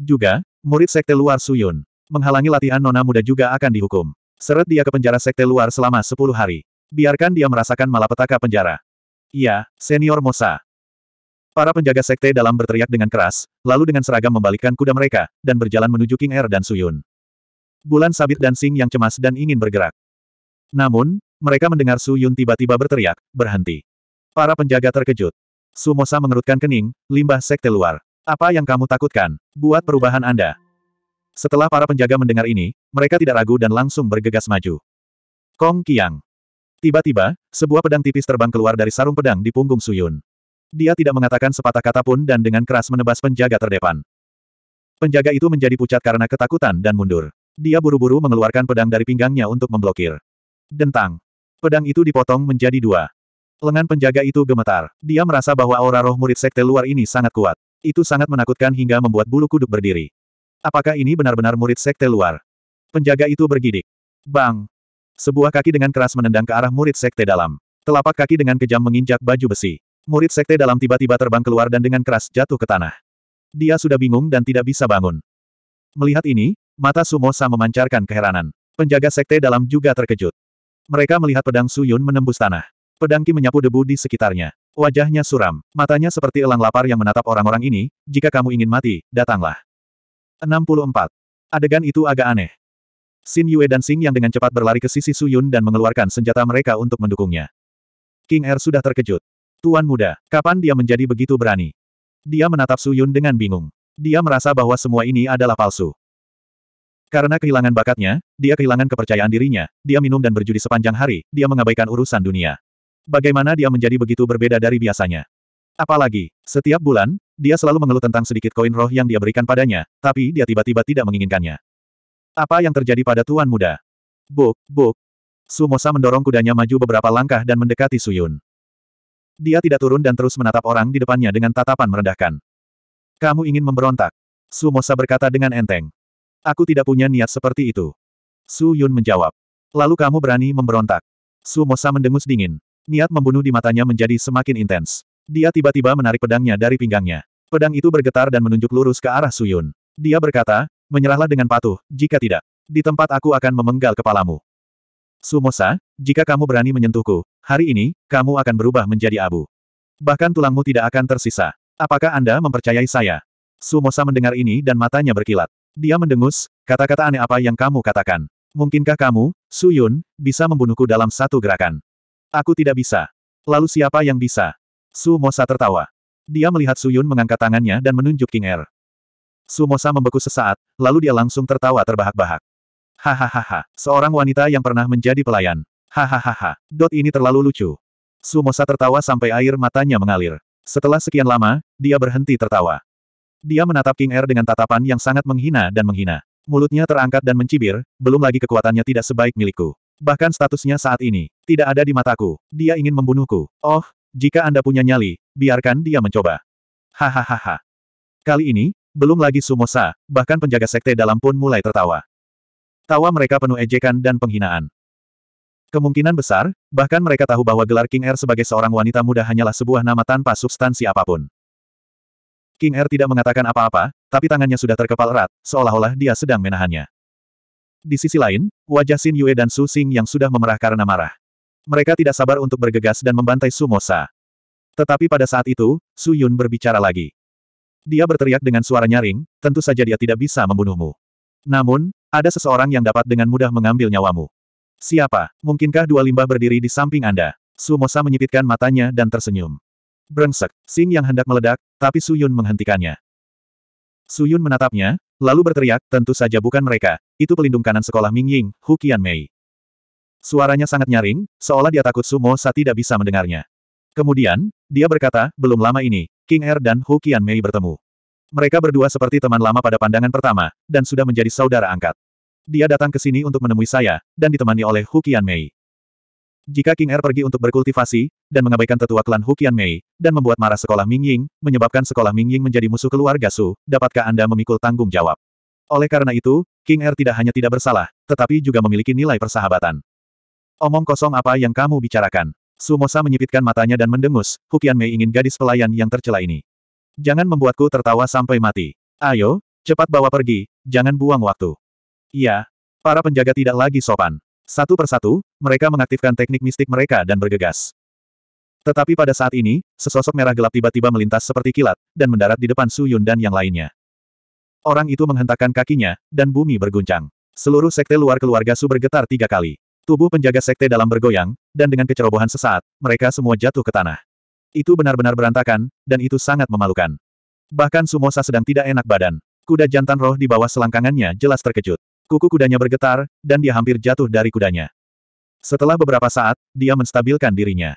Juga, murid sekte luar Suyun. Menghalangi latihan nona muda juga akan dihukum. Seret dia ke penjara sekte luar selama 10 hari. Biarkan dia merasakan malapetaka penjara. Iya, senior Mosa. Para penjaga sekte dalam berteriak dengan keras, lalu dengan seragam membalikkan kuda mereka, dan berjalan menuju King Air er dan Suyun. Bulan sabit dan Sing yang cemas dan ingin bergerak. Namun, mereka mendengar Su Yun tiba-tiba berteriak, berhenti. Para penjaga terkejut. Sumosa mengerutkan kening, limbah sekte luar. Apa yang kamu takutkan? Buat perubahan Anda. Setelah para penjaga mendengar ini, mereka tidak ragu dan langsung bergegas maju. Kong Kiang. Tiba-tiba, sebuah pedang tipis terbang keluar dari sarung pedang di punggung Su Yun. Dia tidak mengatakan sepatah kata pun dan dengan keras menebas penjaga terdepan. Penjaga itu menjadi pucat karena ketakutan dan mundur. Dia buru-buru mengeluarkan pedang dari pinggangnya untuk memblokir. Dentang pedang itu dipotong menjadi dua. Lengan penjaga itu gemetar. Dia merasa bahwa aura roh murid sekte luar ini sangat kuat. Itu sangat menakutkan hingga membuat bulu kuduk berdiri. Apakah ini benar-benar murid sekte luar? Penjaga itu bergidik. Bang! Sebuah kaki dengan keras menendang ke arah murid sekte dalam. Telapak kaki dengan kejam menginjak baju besi. Murid sekte dalam tiba-tiba terbang keluar dan dengan keras jatuh ke tanah. Dia sudah bingung dan tidak bisa bangun. Melihat ini, mata Sumosa memancarkan keheranan. Penjaga sekte dalam juga terkejut. Mereka melihat pedang Suyun menembus tanah. Pedang Ki menyapu debu di sekitarnya. Wajahnya suram, matanya seperti elang lapar yang menatap orang-orang ini, jika kamu ingin mati, datanglah. 64. Adegan itu agak aneh. Xin Yue dan Xing yang dengan cepat berlari ke sisi Suyun dan mengeluarkan senjata mereka untuk mendukungnya. King Er sudah terkejut. Tuan muda, kapan dia menjadi begitu berani? Dia menatap Suyun dengan bingung. Dia merasa bahwa semua ini adalah palsu. Karena kehilangan bakatnya, dia kehilangan kepercayaan dirinya, dia minum dan berjudi sepanjang hari, dia mengabaikan urusan dunia. Bagaimana dia menjadi begitu berbeda dari biasanya? Apalagi, setiap bulan, dia selalu mengeluh tentang sedikit koin roh yang dia berikan padanya, tapi dia tiba-tiba tidak menginginkannya. Apa yang terjadi pada tuan muda? Buk, buk. Sumosa mendorong kudanya maju beberapa langkah dan mendekati Suyun. Dia tidak turun dan terus menatap orang di depannya dengan tatapan merendahkan. Kamu ingin memberontak? Sumosa berkata dengan enteng. Aku tidak punya niat seperti itu. Su Yun menjawab. Lalu kamu berani memberontak. Su Mosa mendengus dingin. Niat membunuh di matanya menjadi semakin intens. Dia tiba-tiba menarik pedangnya dari pinggangnya. Pedang itu bergetar dan menunjuk lurus ke arah Su Yun. Dia berkata, menyerahlah dengan patuh, jika tidak. Di tempat aku akan memenggal kepalamu. Su Mosa, jika kamu berani menyentuhku, hari ini, kamu akan berubah menjadi abu. Bahkan tulangmu tidak akan tersisa. Apakah Anda mempercayai saya? Su Mosa mendengar ini dan matanya berkilat. Dia mendengus, kata-kata aneh apa yang kamu katakan. Mungkinkah kamu, Su Yun, bisa membunuhku dalam satu gerakan? Aku tidak bisa. Lalu siapa yang bisa? Su Mosa tertawa. Dia melihat Su Yun mengangkat tangannya dan menunjuk King Er. Su Mosa membeku sesaat, lalu dia langsung tertawa terbahak-bahak. Hahaha, seorang wanita yang pernah menjadi pelayan. Hahaha, dot ini terlalu lucu. Su Mosa tertawa sampai air matanya mengalir. Setelah sekian lama, dia berhenti tertawa. Dia menatap King Air dengan tatapan yang sangat menghina dan menghina. Mulutnya terangkat dan mencibir, belum lagi kekuatannya tidak sebaik milikku. Bahkan statusnya saat ini, tidak ada di mataku. Dia ingin membunuhku. Oh, jika Anda punya nyali, biarkan dia mencoba. Hahaha. Kali ini, belum lagi Sumosa, bahkan penjaga sekte dalam pun mulai tertawa. Tawa mereka penuh ejekan dan penghinaan. Kemungkinan besar, bahkan mereka tahu bahwa gelar King Air sebagai seorang wanita muda hanyalah sebuah nama tanpa substansi apapun. King Air tidak mengatakan apa-apa, tapi tangannya sudah terkepal erat, seolah-olah dia sedang menahannya. Di sisi lain, wajah Xin Yue dan Su Sing yang sudah memerah karena marah. Mereka tidak sabar untuk bergegas dan membantai Su Mosa. Tetapi pada saat itu, Su Yun berbicara lagi. Dia berteriak dengan suara nyaring, tentu saja dia tidak bisa membunuhmu. Namun, ada seseorang yang dapat dengan mudah mengambil nyawamu. Siapa? Mungkinkah dua limbah berdiri di samping Anda? Sumosa menyipitkan matanya dan tersenyum. Brengsek, Sing yang hendak meledak, tapi Suyun menghentikannya. Suyun menatapnya, lalu berteriak, tentu saja bukan mereka, itu pelindung kanan sekolah Mingying, Hu Qian Mei. Suaranya sangat nyaring, seolah dia takut Sumo Sa tidak bisa mendengarnya. Kemudian, dia berkata, belum lama ini, King Er dan Hu Mei bertemu. Mereka berdua seperti teman lama pada pandangan pertama, dan sudah menjadi saudara angkat. Dia datang ke sini untuk menemui saya, dan ditemani oleh Hu Mei. Jika King Er pergi untuk berkultivasi, dan mengabaikan tetua klan Hukian Mei, dan membuat marah sekolah Ming Ying, menyebabkan sekolah Ming Ying menjadi musuh keluarga Su, dapatkah Anda memikul tanggung jawab? Oleh karena itu, King Er tidak hanya tidak bersalah, tetapi juga memiliki nilai persahabatan. Omong kosong apa yang kamu bicarakan? Su Mosa menyipitkan matanya dan mendengus, Hukian Mei ingin gadis pelayan yang tercela ini. Jangan membuatku tertawa sampai mati. Ayo, cepat bawa pergi, jangan buang waktu. Iya, para penjaga tidak lagi sopan. Satu persatu, mereka mengaktifkan teknik mistik mereka dan bergegas. Tetapi pada saat ini, sesosok merah gelap tiba-tiba melintas seperti kilat, dan mendarat di depan Su Yun dan yang lainnya. Orang itu menghentakkan kakinya, dan bumi berguncang. Seluruh sekte luar keluarga Su bergetar tiga kali. Tubuh penjaga sekte dalam bergoyang, dan dengan kecerobohan sesaat, mereka semua jatuh ke tanah. Itu benar-benar berantakan, dan itu sangat memalukan. Bahkan Sumosa sedang tidak enak badan. Kuda jantan roh di bawah selangkangannya jelas terkejut. Kuku kudanya bergetar, dan dia hampir jatuh dari kudanya. Setelah beberapa saat, dia menstabilkan dirinya.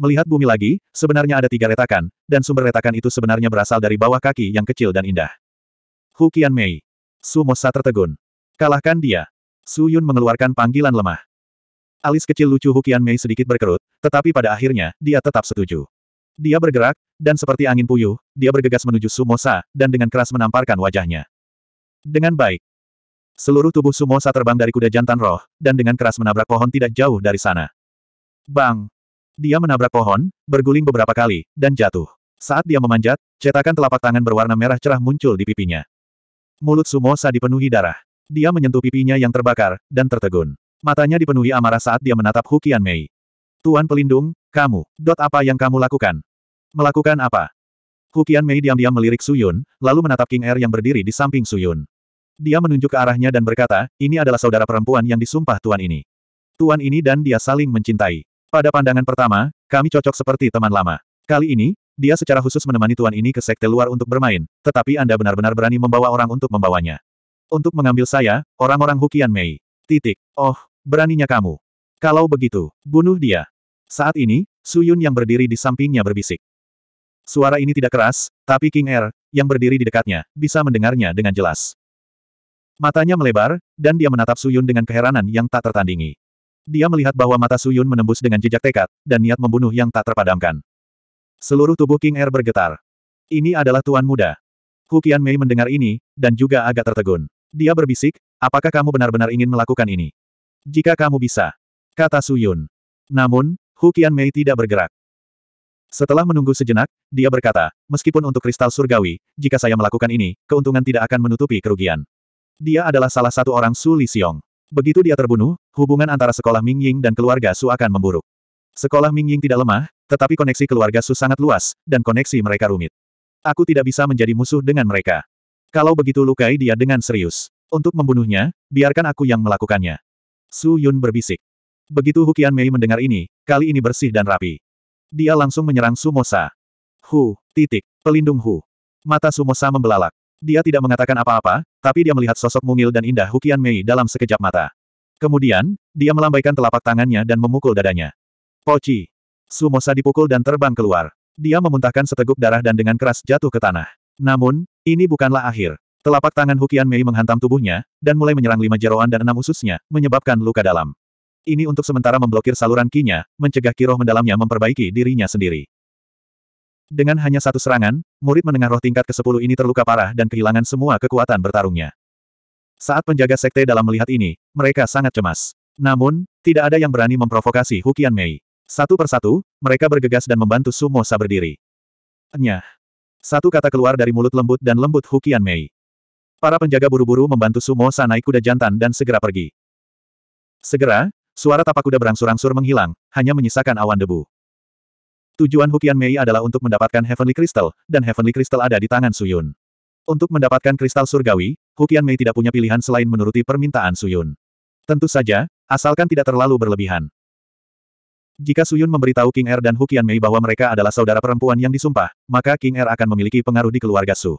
Melihat bumi lagi, sebenarnya ada tiga retakan, dan sumber retakan itu sebenarnya berasal dari bawah kaki yang kecil dan indah. Hu Qian Mei. Su Mosa tertegun. Kalahkan dia. Su Yun mengeluarkan panggilan lemah. Alis kecil lucu Hu Qian Mei sedikit berkerut, tetapi pada akhirnya, dia tetap setuju. Dia bergerak, dan seperti angin puyuh, dia bergegas menuju Su Mosa, dan dengan keras menamparkan wajahnya. Dengan baik, Seluruh tubuh Sumo Sumosa terbang dari kuda jantan roh, dan dengan keras menabrak pohon tidak jauh dari sana. Bang! Dia menabrak pohon, berguling beberapa kali, dan jatuh. Saat dia memanjat, cetakan telapak tangan berwarna merah cerah muncul di pipinya. Mulut Sumo Sumosa dipenuhi darah. Dia menyentuh pipinya yang terbakar, dan tertegun. Matanya dipenuhi amarah saat dia menatap Hukian Mei. Tuan pelindung, kamu, dot apa yang kamu lakukan? Melakukan apa? Hukian Mei diam-diam melirik Suyun, lalu menatap King Er yang berdiri di samping Suyun. Dia menunjuk ke arahnya dan berkata, ini adalah saudara perempuan yang disumpah tuan ini. Tuan ini dan dia saling mencintai. Pada pandangan pertama, kami cocok seperti teman lama. Kali ini, dia secara khusus menemani tuan ini ke sekte luar untuk bermain, tetapi Anda benar-benar berani membawa orang untuk membawanya. Untuk mengambil saya, orang-orang Hukian Mei. Titik. Oh, beraninya kamu. Kalau begitu, bunuh dia. Saat ini, Suyun yang berdiri di sampingnya berbisik. Suara ini tidak keras, tapi King Er, yang berdiri di dekatnya, bisa mendengarnya dengan jelas. Matanya melebar, dan dia menatap Suyun dengan keheranan yang tak tertandingi. Dia melihat bahwa mata Suyun menembus dengan jejak tekad, dan niat membunuh yang tak terpadamkan. Seluruh tubuh King Air er bergetar. Ini adalah tuan muda. Hukian Mei mendengar ini, dan juga agak tertegun. Dia berbisik, apakah kamu benar-benar ingin melakukan ini? Jika kamu bisa, kata Suyun. Namun, Hukian Mei tidak bergerak. Setelah menunggu sejenak, dia berkata, meskipun untuk kristal surgawi, jika saya melakukan ini, keuntungan tidak akan menutupi kerugian. Dia adalah salah satu orang Su Li Xiong. Begitu dia terbunuh, hubungan antara sekolah Ming Ying dan keluarga Su akan memburuk. Sekolah Ming Ying tidak lemah, tetapi koneksi keluarga Su sangat luas, dan koneksi mereka rumit. Aku tidak bisa menjadi musuh dengan mereka. Kalau begitu lukai dia dengan serius. Untuk membunuhnya, biarkan aku yang melakukannya. Su Yun berbisik. Begitu Hukian Mei mendengar ini, kali ini bersih dan rapi. Dia langsung menyerang Sumosa. Hu, titik, pelindung Hu. Mata Sumosa membelalak. Dia tidak mengatakan apa-apa, tapi dia melihat sosok mungil dan indah Hukian Mei dalam sekejap mata. Kemudian, dia melambaikan telapak tangannya dan memukul dadanya. Poci. Sumosa dipukul dan terbang keluar. Dia memuntahkan seteguk darah dan dengan keras jatuh ke tanah. Namun, ini bukanlah akhir. Telapak tangan Hukian Mei menghantam tubuhnya, dan mulai menyerang lima jeroan dan enam ususnya, menyebabkan luka dalam. Ini untuk sementara memblokir saluran kinya, mencegah kiroh mendalamnya memperbaiki dirinya sendiri. Dengan hanya satu serangan, murid menengah roh tingkat ke-10 ini terluka parah dan kehilangan semua kekuatan bertarungnya. Saat penjaga sekte dalam melihat ini, mereka sangat cemas. Namun, tidak ada yang berani memprovokasi Hukian Mei. Satu persatu, mereka bergegas dan membantu Sumo Sumosa berdiri. Nyah. Satu kata keluar dari mulut lembut dan lembut Hukian Mei. Para penjaga buru-buru membantu Sumosa naik kuda jantan dan segera pergi. Segera, suara tapak kuda berangsur-angsur menghilang, hanya menyisakan awan debu. Tujuan Hukian Mei adalah untuk mendapatkan Heavenly Crystal, dan Heavenly Crystal ada di tangan Suyun. Untuk mendapatkan kristal surgawi, Hukian Mei tidak punya pilihan selain menuruti permintaan Suyun. Tentu saja, asalkan tidak terlalu berlebihan. Jika Suyun memberitahu King Er dan Hukian Mei bahwa mereka adalah saudara perempuan yang disumpah, maka King Er akan memiliki pengaruh di keluarga Su.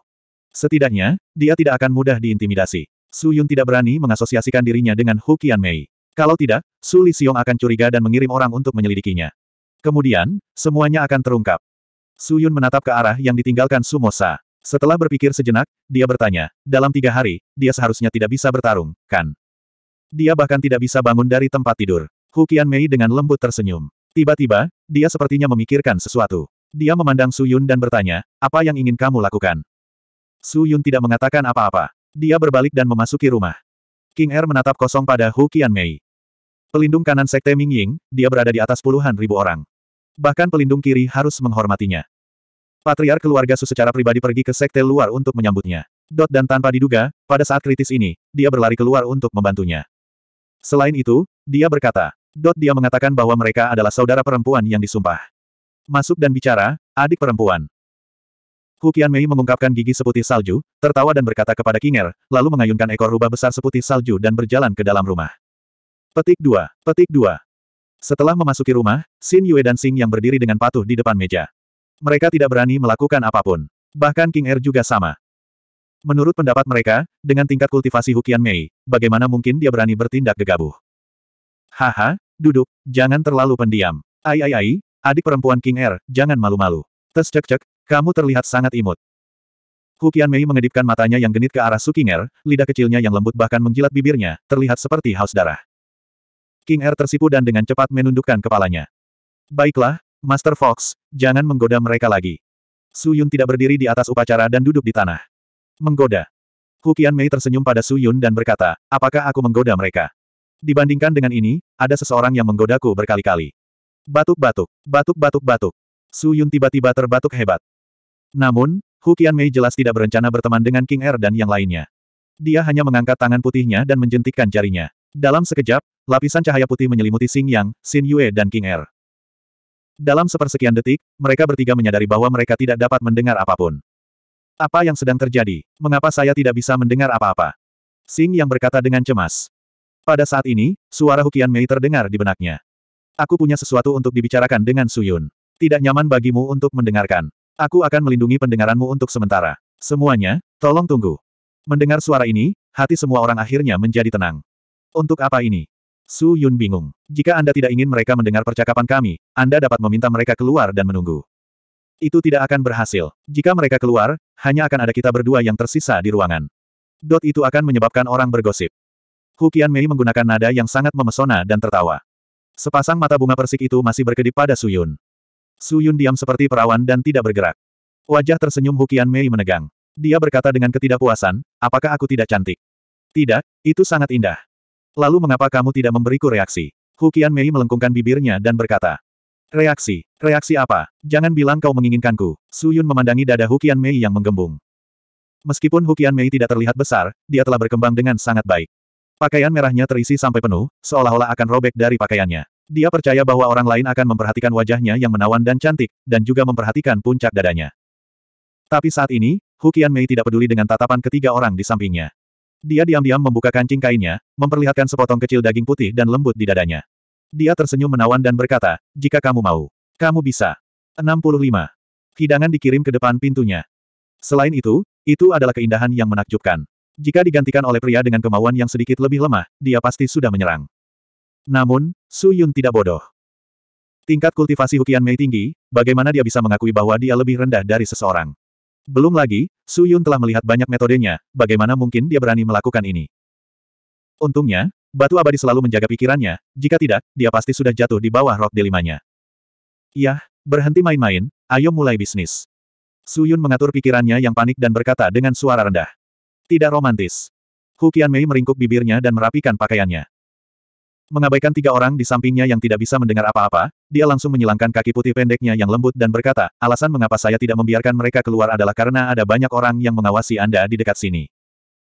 Setidaknya, dia tidak akan mudah diintimidasi. Suyun tidak berani mengasosiasikan dirinya dengan Hukian Mei. Kalau tidak, Su Li Xiong akan curiga dan mengirim orang untuk menyelidikinya. Kemudian, semuanya akan terungkap. Su Yun menatap ke arah yang ditinggalkan Sumosa. Setelah berpikir sejenak, dia bertanya, dalam tiga hari, dia seharusnya tidak bisa bertarung, kan? Dia bahkan tidak bisa bangun dari tempat tidur. Hu Mei dengan lembut tersenyum. Tiba-tiba, dia sepertinya memikirkan sesuatu. Dia memandang Su Yun dan bertanya, apa yang ingin kamu lakukan? Su Yun tidak mengatakan apa-apa. Dia berbalik dan memasuki rumah. King Er menatap kosong pada Hu Mei. Pelindung kanan Sekte Ming Ying, dia berada di atas puluhan ribu orang. Bahkan pelindung kiri harus menghormatinya. Patriar keluarga Su secara pribadi pergi ke sekte luar untuk menyambutnya. Dot dan tanpa diduga, pada saat kritis ini, dia berlari keluar untuk membantunya. Selain itu, dia berkata, Dot dia mengatakan bahwa mereka adalah saudara perempuan yang disumpah. Masuk dan bicara, adik perempuan. Hukian Mei mengungkapkan gigi seputih salju, tertawa dan berkata kepada Kinger, lalu mengayunkan ekor rubah besar seputih salju dan berjalan ke dalam rumah. Petik 2. Petik 2. Setelah memasuki rumah, Xin Yue dan Xing yang berdiri dengan patuh di depan meja. Mereka tidak berani melakukan apapun. Bahkan King Er juga sama. Menurut pendapat mereka, dengan tingkat kultivasi Hukian Mei, bagaimana mungkin dia berani bertindak gegabah? Haha, duduk, jangan terlalu pendiam. Ai ai ai, adik perempuan King Er, jangan malu-malu. Tes cek cek, kamu terlihat sangat imut. Hukian Mei mengedipkan matanya yang genit ke arah Su King Er, lidah kecilnya yang lembut bahkan menjilat bibirnya, terlihat seperti haus darah. King Air tersipu dan dengan cepat menundukkan kepalanya. Baiklah, Master Fox, jangan menggoda mereka lagi. Su Yun tidak berdiri di atas upacara dan duduk di tanah. Menggoda. Hukian Mei tersenyum pada Su Yun dan berkata, apakah aku menggoda mereka? Dibandingkan dengan ini, ada seseorang yang menggodaku berkali-kali. Batuk-batuk, batuk-batuk-batuk. Su Yun tiba-tiba terbatuk hebat. Namun, Hukian Mei jelas tidak berencana berteman dengan King Er dan yang lainnya. Dia hanya mengangkat tangan putihnya dan menjentikkan jarinya. Dalam sekejap, lapisan cahaya putih menyelimuti Xing Yang, Xin Yue dan King Er. Dalam sepersekian detik, mereka bertiga menyadari bahwa mereka tidak dapat mendengar apapun. Apa yang sedang terjadi? Mengapa saya tidak bisa mendengar apa-apa? Xing Yang berkata dengan cemas. Pada saat ini, suara Hukian Mei terdengar di benaknya. Aku punya sesuatu untuk dibicarakan dengan Suyun. Tidak nyaman bagimu untuk mendengarkan. Aku akan melindungi pendengaranmu untuk sementara. Semuanya, tolong tunggu. Mendengar suara ini, hati semua orang akhirnya menjadi tenang. Untuk apa ini? Su Yun bingung. Jika Anda tidak ingin mereka mendengar percakapan kami, Anda dapat meminta mereka keluar dan menunggu. Itu tidak akan berhasil. Jika mereka keluar, hanya akan ada kita berdua yang tersisa di ruangan. Dot itu akan menyebabkan orang bergosip. Hukian Mei menggunakan nada yang sangat memesona dan tertawa. Sepasang mata bunga persik itu masih berkedip pada Su Yun. Su Yun diam seperti perawan dan tidak bergerak. Wajah tersenyum Hukian Mei menegang. Dia berkata dengan ketidakpuasan, apakah aku tidak cantik? Tidak, itu sangat indah. Lalu mengapa kamu tidak memberiku reaksi? Hukian Mei melengkungkan bibirnya dan berkata. Reaksi? Reaksi apa? Jangan bilang kau menginginkanku. Su Yun memandangi dada Hukian Mei yang menggembung. Meskipun Hukian Mei tidak terlihat besar, dia telah berkembang dengan sangat baik. Pakaian merahnya terisi sampai penuh, seolah-olah akan robek dari pakaiannya. Dia percaya bahwa orang lain akan memperhatikan wajahnya yang menawan dan cantik, dan juga memperhatikan puncak dadanya. Tapi saat ini, Hukian Mei tidak peduli dengan tatapan ketiga orang di sampingnya. Dia diam-diam membuka kancing kainnya, memperlihatkan sepotong kecil daging putih dan lembut di dadanya. Dia tersenyum menawan dan berkata, jika kamu mau, kamu bisa. 65. Hidangan dikirim ke depan pintunya. Selain itu, itu adalah keindahan yang menakjubkan. Jika digantikan oleh pria dengan kemauan yang sedikit lebih lemah, dia pasti sudah menyerang. Namun, Su Yun tidak bodoh. Tingkat kultivasi Hukian Mei tinggi, bagaimana dia bisa mengakui bahwa dia lebih rendah dari seseorang? Belum lagi, Su Yun telah melihat banyak metodenya, bagaimana mungkin dia berani melakukan ini. Untungnya, batu abadi selalu menjaga pikirannya, jika tidak, dia pasti sudah jatuh di bawah rok delimanya. Yah, berhenti main-main, ayo mulai bisnis. Su Yun mengatur pikirannya yang panik dan berkata dengan suara rendah. Tidak romantis. Hukian Mei meringkuk bibirnya dan merapikan pakaiannya. Mengabaikan tiga orang di sampingnya yang tidak bisa mendengar apa-apa, dia langsung menyilangkan kaki putih pendeknya yang lembut dan berkata, alasan mengapa saya tidak membiarkan mereka keluar adalah karena ada banyak orang yang mengawasi Anda di dekat sini.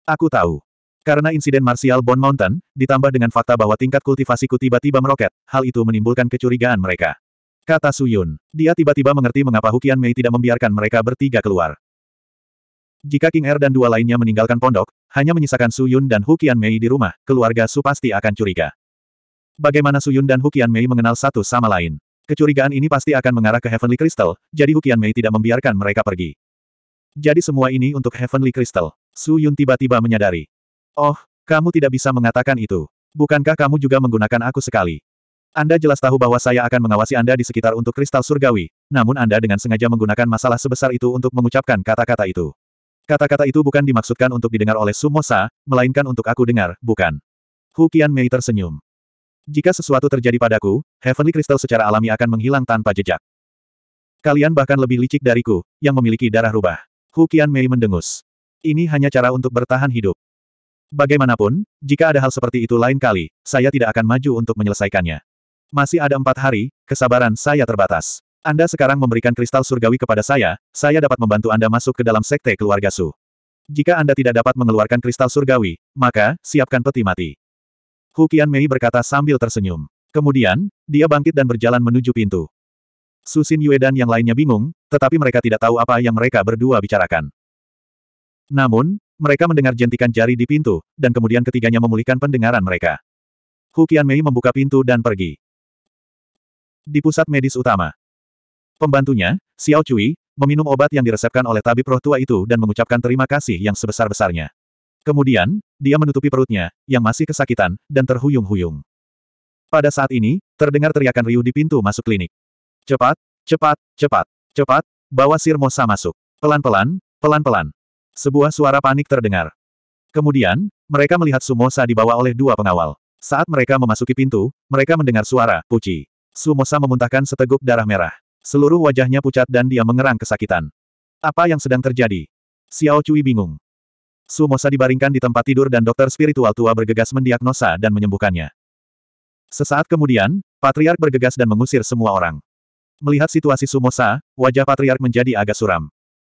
Aku tahu. Karena insiden Martial Bone Mountain, ditambah dengan fakta bahwa tingkat kultivasiku tiba-tiba meroket, hal itu menimbulkan kecurigaan mereka. Kata Suyun. Dia tiba-tiba mengerti mengapa Hukian Mei tidak membiarkan mereka bertiga keluar. Jika King Er dan dua lainnya meninggalkan pondok, hanya menyisakan Suyun dan Hukian Mei di rumah, keluarga Su pasti akan curiga. Bagaimana Suyun dan Hukian Mei mengenal satu sama lain? Kecurigaan ini pasti akan mengarah ke Heavenly Crystal, jadi Hukian Mei tidak membiarkan mereka pergi. Jadi semua ini untuk Heavenly Crystal. Suyun tiba-tiba menyadari. Oh, kamu tidak bisa mengatakan itu. Bukankah kamu juga menggunakan aku sekali? Anda jelas tahu bahwa saya akan mengawasi Anda di sekitar untuk kristal surgawi, namun Anda dengan sengaja menggunakan masalah sebesar itu untuk mengucapkan kata-kata itu. Kata-kata itu bukan dimaksudkan untuk didengar oleh Sumosa, melainkan untuk aku dengar, bukan. Hu Qian Mei tersenyum. Jika sesuatu terjadi padaku, Heavenly Crystal secara alami akan menghilang tanpa jejak. Kalian bahkan lebih licik dariku, yang memiliki darah rubah. Hu Qian Mei mendengus. Ini hanya cara untuk bertahan hidup. Bagaimanapun, jika ada hal seperti itu lain kali, saya tidak akan maju untuk menyelesaikannya. Masih ada empat hari, kesabaran saya terbatas. Anda sekarang memberikan kristal surgawi kepada saya, saya dapat membantu Anda masuk ke dalam sekte keluarga Su. Jika Anda tidak dapat mengeluarkan kristal surgawi, maka, siapkan peti mati. Hukian Mei berkata sambil tersenyum. Kemudian, dia bangkit dan berjalan menuju pintu. Susin Yue dan yang lainnya bingung, tetapi mereka tidak tahu apa yang mereka berdua bicarakan. Namun, mereka mendengar jentikan jari di pintu, dan kemudian ketiganya memulihkan pendengaran mereka. Hukian Mei membuka pintu dan pergi. Di pusat medis utama. Pembantunya, Xiao Cui, meminum obat yang diresepkan oleh tabib roh tua itu dan mengucapkan terima kasih yang sebesar-besarnya. Kemudian, dia menutupi perutnya, yang masih kesakitan, dan terhuyung-huyung. Pada saat ini, terdengar teriakan riuh di pintu masuk klinik. Cepat, cepat, cepat, cepat, bawa Sir Mosa masuk. Pelan-pelan, pelan-pelan. Sebuah suara panik terdengar. Kemudian, mereka melihat Sumosa dibawa oleh dua pengawal. Saat mereka memasuki pintu, mereka mendengar suara, puci. Sumosa memuntahkan seteguk darah merah. Seluruh wajahnya pucat dan dia mengerang kesakitan. Apa yang sedang terjadi? Xiao Cui bingung. Sumosa dibaringkan di tempat tidur dan dokter spiritual tua bergegas mendiagnosa dan menyembuhkannya. Sesaat kemudian, Patriark bergegas dan mengusir semua orang. Melihat situasi Sumosa, wajah Patriark menjadi agak suram.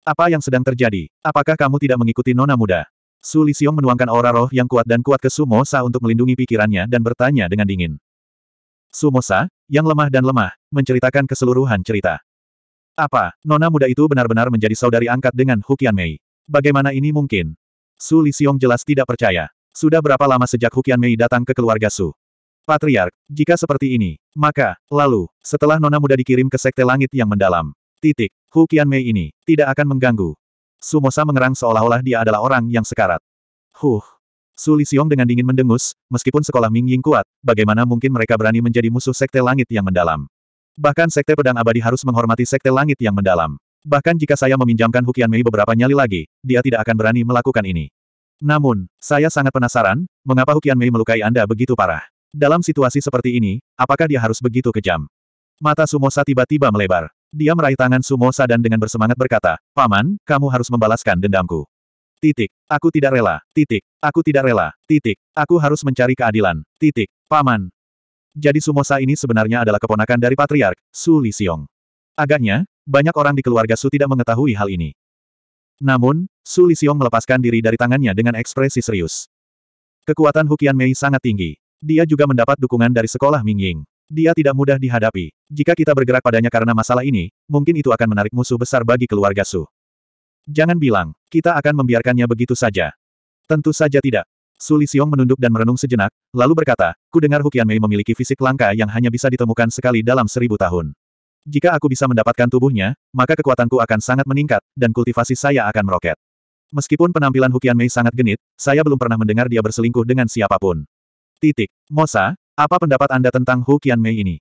Apa yang sedang terjadi? Apakah kamu tidak mengikuti nona muda? Su Lisiong menuangkan aura roh yang kuat dan kuat ke Sumosa untuk melindungi pikirannya dan bertanya dengan dingin. Sumosa, yang lemah dan lemah, menceritakan keseluruhan cerita. Apa, nona muda itu benar-benar menjadi saudari angkat dengan Hukian Mei? Bagaimana ini mungkin? Su Xiong jelas tidak percaya. Sudah berapa lama sejak Hukian Mei datang ke keluarga Su? Patriark, jika seperti ini, maka, lalu, setelah nona muda dikirim ke sekte langit yang mendalam, titik, Hukian Mei ini, tidak akan mengganggu. Sumosa mengerang seolah-olah dia adalah orang yang sekarat. Huh. Su Xiong dengan dingin mendengus, meskipun sekolah Ming Ying kuat, bagaimana mungkin mereka berani menjadi musuh sekte langit yang mendalam. Bahkan sekte pedang abadi harus menghormati sekte langit yang mendalam. Bahkan jika saya meminjamkan Hukian Mei beberapa nyali lagi, dia tidak akan berani melakukan ini. Namun, saya sangat penasaran, mengapa Hukian Mei melukai Anda begitu parah. Dalam situasi seperti ini, apakah dia harus begitu kejam? Mata Sumosa tiba-tiba melebar. Dia meraih tangan Sumosa dan dengan bersemangat berkata, Paman, kamu harus membalaskan dendamku. Titik. Aku tidak rela. Titik. Aku tidak rela. Titik. Aku harus mencari keadilan. Titik. Paman. Jadi Sumosa ini sebenarnya adalah keponakan dari Patriark, Su Lisiong. Agaknya, banyak orang di keluarga Su tidak mengetahui hal ini. Namun, Su Lisiong melepaskan diri dari tangannya dengan ekspresi serius. Kekuatan Hukian Mei sangat tinggi. Dia juga mendapat dukungan dari sekolah Mingying. Dia tidak mudah dihadapi. Jika kita bergerak padanya karena masalah ini, mungkin itu akan menarik musuh besar bagi keluarga Su. Jangan bilang, kita akan membiarkannya begitu saja. Tentu saja tidak. Su Lisiong menunduk dan merenung sejenak, lalu berkata, ku dengar Hukian Mei memiliki fisik langka yang hanya bisa ditemukan sekali dalam seribu tahun. Jika aku bisa mendapatkan tubuhnya, maka kekuatanku akan sangat meningkat, dan kultivasi saya akan meroket. Meskipun penampilan Hukian Mei sangat genit, saya belum pernah mendengar dia berselingkuh dengan siapapun. Titik. Mosa, apa pendapat Anda tentang Hukian Mei ini?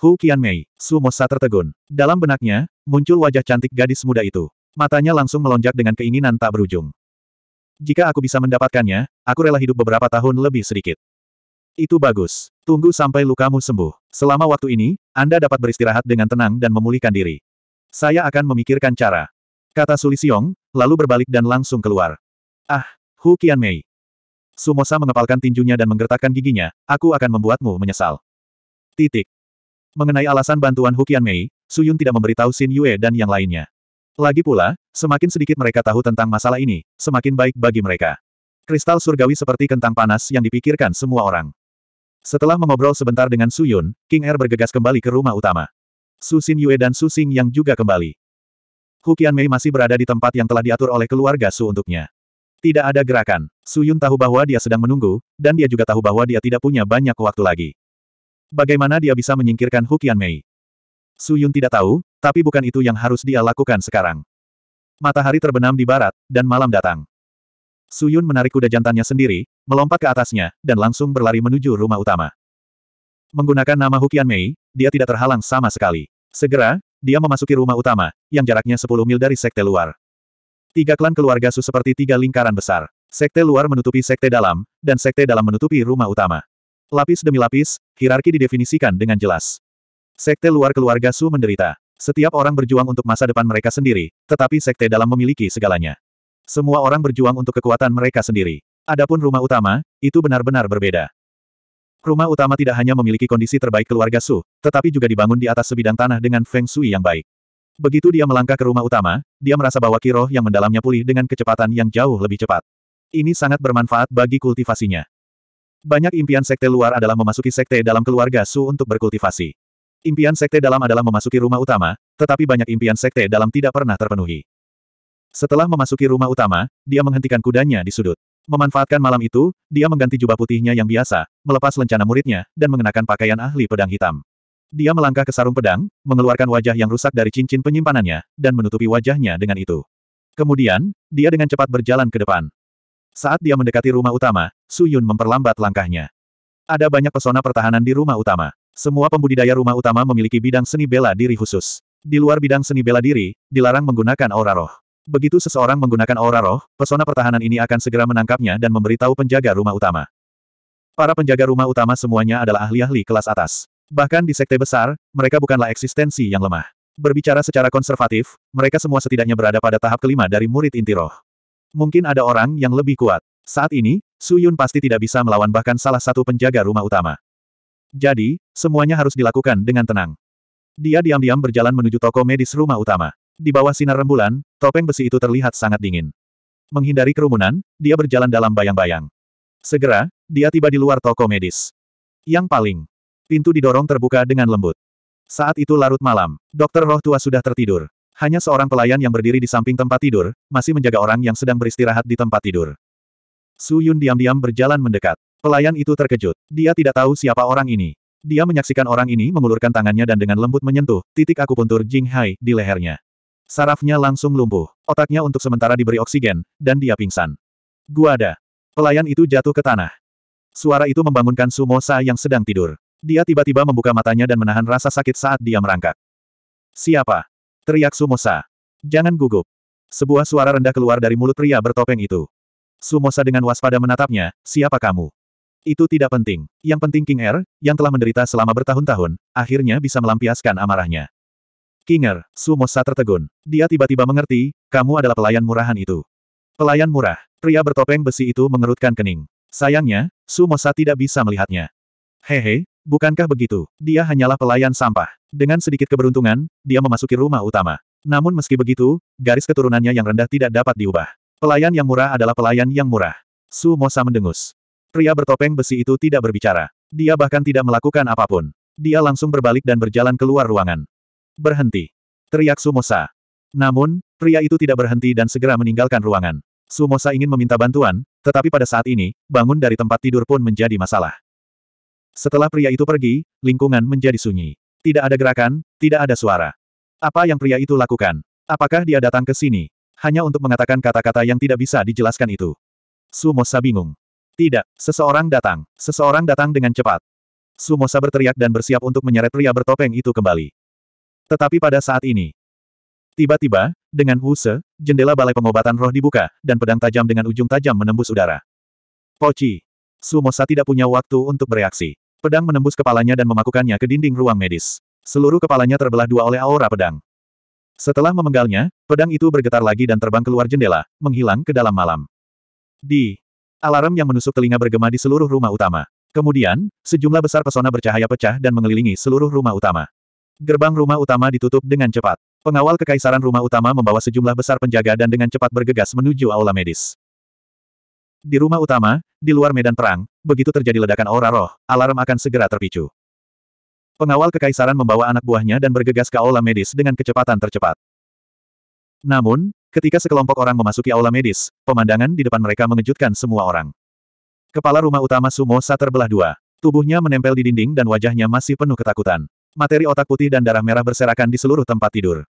Hukian Mei, Su Mosa tertegun. Dalam benaknya, muncul wajah cantik gadis muda itu. Matanya langsung melonjak dengan keinginan tak berujung. Jika aku bisa mendapatkannya, aku rela hidup beberapa tahun lebih sedikit. Itu bagus. Tunggu sampai lukamu sembuh. Selama waktu ini, Anda dapat beristirahat dengan tenang dan memulihkan diri. Saya akan memikirkan cara. Kata Suli xiong lalu berbalik dan langsung keluar. Ah, Hu mei Sumosa mengepalkan tinjunya dan menggertakkan giginya, aku akan membuatmu menyesal. Titik. Mengenai alasan bantuan Hu Qianmei, Suyun tidak memberitahu Xin Yue dan yang lainnya. Lagi pula, semakin sedikit mereka tahu tentang masalah ini, semakin baik bagi mereka. Kristal surgawi seperti kentang panas yang dipikirkan semua orang. Setelah mengobrol sebentar dengan Su Yun, King Er bergegas kembali ke rumah utama. Su Xin Yue dan Su Xing yang juga kembali. Hukian Mei masih berada di tempat yang telah diatur oleh keluarga Su untuknya. Tidak ada gerakan. Su Yun tahu bahwa dia sedang menunggu, dan dia juga tahu bahwa dia tidak punya banyak waktu lagi. Bagaimana dia bisa menyingkirkan Hukian Mei? Su Yun tidak tahu, tapi bukan itu yang harus dia lakukan sekarang. Matahari terbenam di barat, dan malam datang. Suyun menarik kuda jantannya sendiri, melompat ke atasnya, dan langsung berlari menuju rumah utama. Menggunakan nama Hukian Mei, dia tidak terhalang sama sekali. Segera, dia memasuki rumah utama, yang jaraknya 10 mil dari sekte luar. Tiga klan keluarga Su seperti tiga lingkaran besar. Sekte luar menutupi sekte dalam, dan sekte dalam menutupi rumah utama. Lapis demi lapis, hierarki didefinisikan dengan jelas. Sekte luar keluarga Su menderita. Setiap orang berjuang untuk masa depan mereka sendiri, tetapi sekte dalam memiliki segalanya. Semua orang berjuang untuk kekuatan mereka sendiri. Adapun rumah utama, itu benar-benar berbeda. Rumah utama tidak hanya memiliki kondisi terbaik keluarga Su, tetapi juga dibangun di atas sebidang tanah dengan feng shui yang baik. Begitu dia melangkah ke rumah utama, dia merasa bahwa kiroh yang mendalamnya pulih dengan kecepatan yang jauh lebih cepat. Ini sangat bermanfaat bagi kultivasinya. Banyak impian sekte luar adalah memasuki sekte dalam keluarga Su untuk berkultivasi. Impian sekte dalam adalah memasuki rumah utama, tetapi banyak impian sekte dalam tidak pernah terpenuhi. Setelah memasuki rumah utama, dia menghentikan kudanya di sudut. Memanfaatkan malam itu, dia mengganti jubah putihnya yang biasa, melepas lencana muridnya, dan mengenakan pakaian ahli pedang hitam. Dia melangkah ke sarung pedang, mengeluarkan wajah yang rusak dari cincin penyimpanannya, dan menutupi wajahnya dengan itu. Kemudian, dia dengan cepat berjalan ke depan. Saat dia mendekati rumah utama, Su Yun memperlambat langkahnya. Ada banyak pesona pertahanan di rumah utama. Semua pembudidaya rumah utama memiliki bidang seni bela diri khusus. Di luar bidang seni bela diri, dilarang menggunakan aura roh. Begitu seseorang menggunakan aura roh, pesona pertahanan ini akan segera menangkapnya dan memberitahu penjaga rumah utama. Para penjaga rumah utama semuanya adalah ahli-ahli kelas atas. Bahkan di sekte besar, mereka bukanlah eksistensi yang lemah. Berbicara secara konservatif, mereka semua setidaknya berada pada tahap kelima dari murid inti roh. Mungkin ada orang yang lebih kuat. Saat ini, Su Yun pasti tidak bisa melawan bahkan salah satu penjaga rumah utama. Jadi, semuanya harus dilakukan dengan tenang. Dia diam-diam berjalan menuju toko medis rumah utama. Di bawah sinar rembulan, topeng besi itu terlihat sangat dingin. Menghindari kerumunan, dia berjalan dalam bayang-bayang. Segera, dia tiba di luar toko medis. Yang paling, pintu didorong terbuka dengan lembut. Saat itu larut malam, dokter roh tua sudah tertidur. Hanya seorang pelayan yang berdiri di samping tempat tidur, masih menjaga orang yang sedang beristirahat di tempat tidur. Su Yun diam-diam berjalan mendekat. Pelayan itu terkejut. Dia tidak tahu siapa orang ini. Dia menyaksikan orang ini mengulurkan tangannya dan dengan lembut menyentuh titik akupuntur Jing Hai di lehernya. Sarafnya langsung lumpuh. Otaknya untuk sementara diberi oksigen, dan dia pingsan. Gua ada. Pelayan itu jatuh ke tanah. Suara itu membangunkan Sumo Sumosa yang sedang tidur. Dia tiba-tiba membuka matanya dan menahan rasa sakit saat dia merangkak. Siapa? Teriak Sumosa. Jangan gugup. Sebuah suara rendah keluar dari mulut pria bertopeng itu. Sumosa dengan waspada menatapnya, siapa kamu? Itu tidak penting. Yang penting King Er, yang telah menderita selama bertahun-tahun, akhirnya bisa melampiaskan amarahnya. Kinger, Sumosa tertegun. Dia tiba-tiba mengerti, kamu adalah pelayan murahan itu. Pelayan murah, pria bertopeng besi itu mengerutkan kening. Sayangnya, Sumosa tidak bisa melihatnya. Hehe, bukankah begitu? Dia hanyalah pelayan sampah. Dengan sedikit keberuntungan, dia memasuki rumah utama. Namun meski begitu, garis keturunannya yang rendah tidak dapat diubah. Pelayan yang murah adalah pelayan yang murah. Sumosa mendengus. Pria bertopeng besi itu tidak berbicara. Dia bahkan tidak melakukan apapun. Dia langsung berbalik dan berjalan keluar ruangan. Berhenti. Teriak Sumosa. Namun, pria itu tidak berhenti dan segera meninggalkan ruangan. Sumosa ingin meminta bantuan, tetapi pada saat ini, bangun dari tempat tidur pun menjadi masalah. Setelah pria itu pergi, lingkungan menjadi sunyi. Tidak ada gerakan, tidak ada suara. Apa yang pria itu lakukan? Apakah dia datang ke sini? Hanya untuk mengatakan kata-kata yang tidak bisa dijelaskan itu. Sumosa bingung. Tidak, seseorang datang. Seseorang datang dengan cepat. Sumosa berteriak dan bersiap untuk menyeret pria bertopeng itu kembali. Tetapi pada saat ini, tiba-tiba, dengan huse, jendela balai pengobatan roh dibuka, dan pedang tajam dengan ujung tajam menembus udara. Poci. Sumosa tidak punya waktu untuk bereaksi. Pedang menembus kepalanya dan memakukannya ke dinding ruang medis. Seluruh kepalanya terbelah dua oleh aura pedang. Setelah memenggalnya, pedang itu bergetar lagi dan terbang keluar jendela, menghilang ke dalam malam. Di alarm yang menusuk telinga bergema di seluruh rumah utama. Kemudian, sejumlah besar pesona bercahaya pecah dan mengelilingi seluruh rumah utama. Gerbang rumah utama ditutup dengan cepat. Pengawal kekaisaran rumah utama membawa sejumlah besar penjaga dan dengan cepat bergegas menuju aula medis. Di rumah utama, di luar medan perang, begitu terjadi ledakan aura roh, alarm akan segera terpicu. Pengawal kekaisaran membawa anak buahnya dan bergegas ke aula medis dengan kecepatan tercepat. Namun, ketika sekelompok orang memasuki aula medis, pemandangan di depan mereka mengejutkan semua orang. Kepala rumah utama Sumo sa terbelah dua. Tubuhnya menempel di dinding dan wajahnya masih penuh ketakutan. Materi otak putih dan darah merah berserakan di seluruh tempat tidur.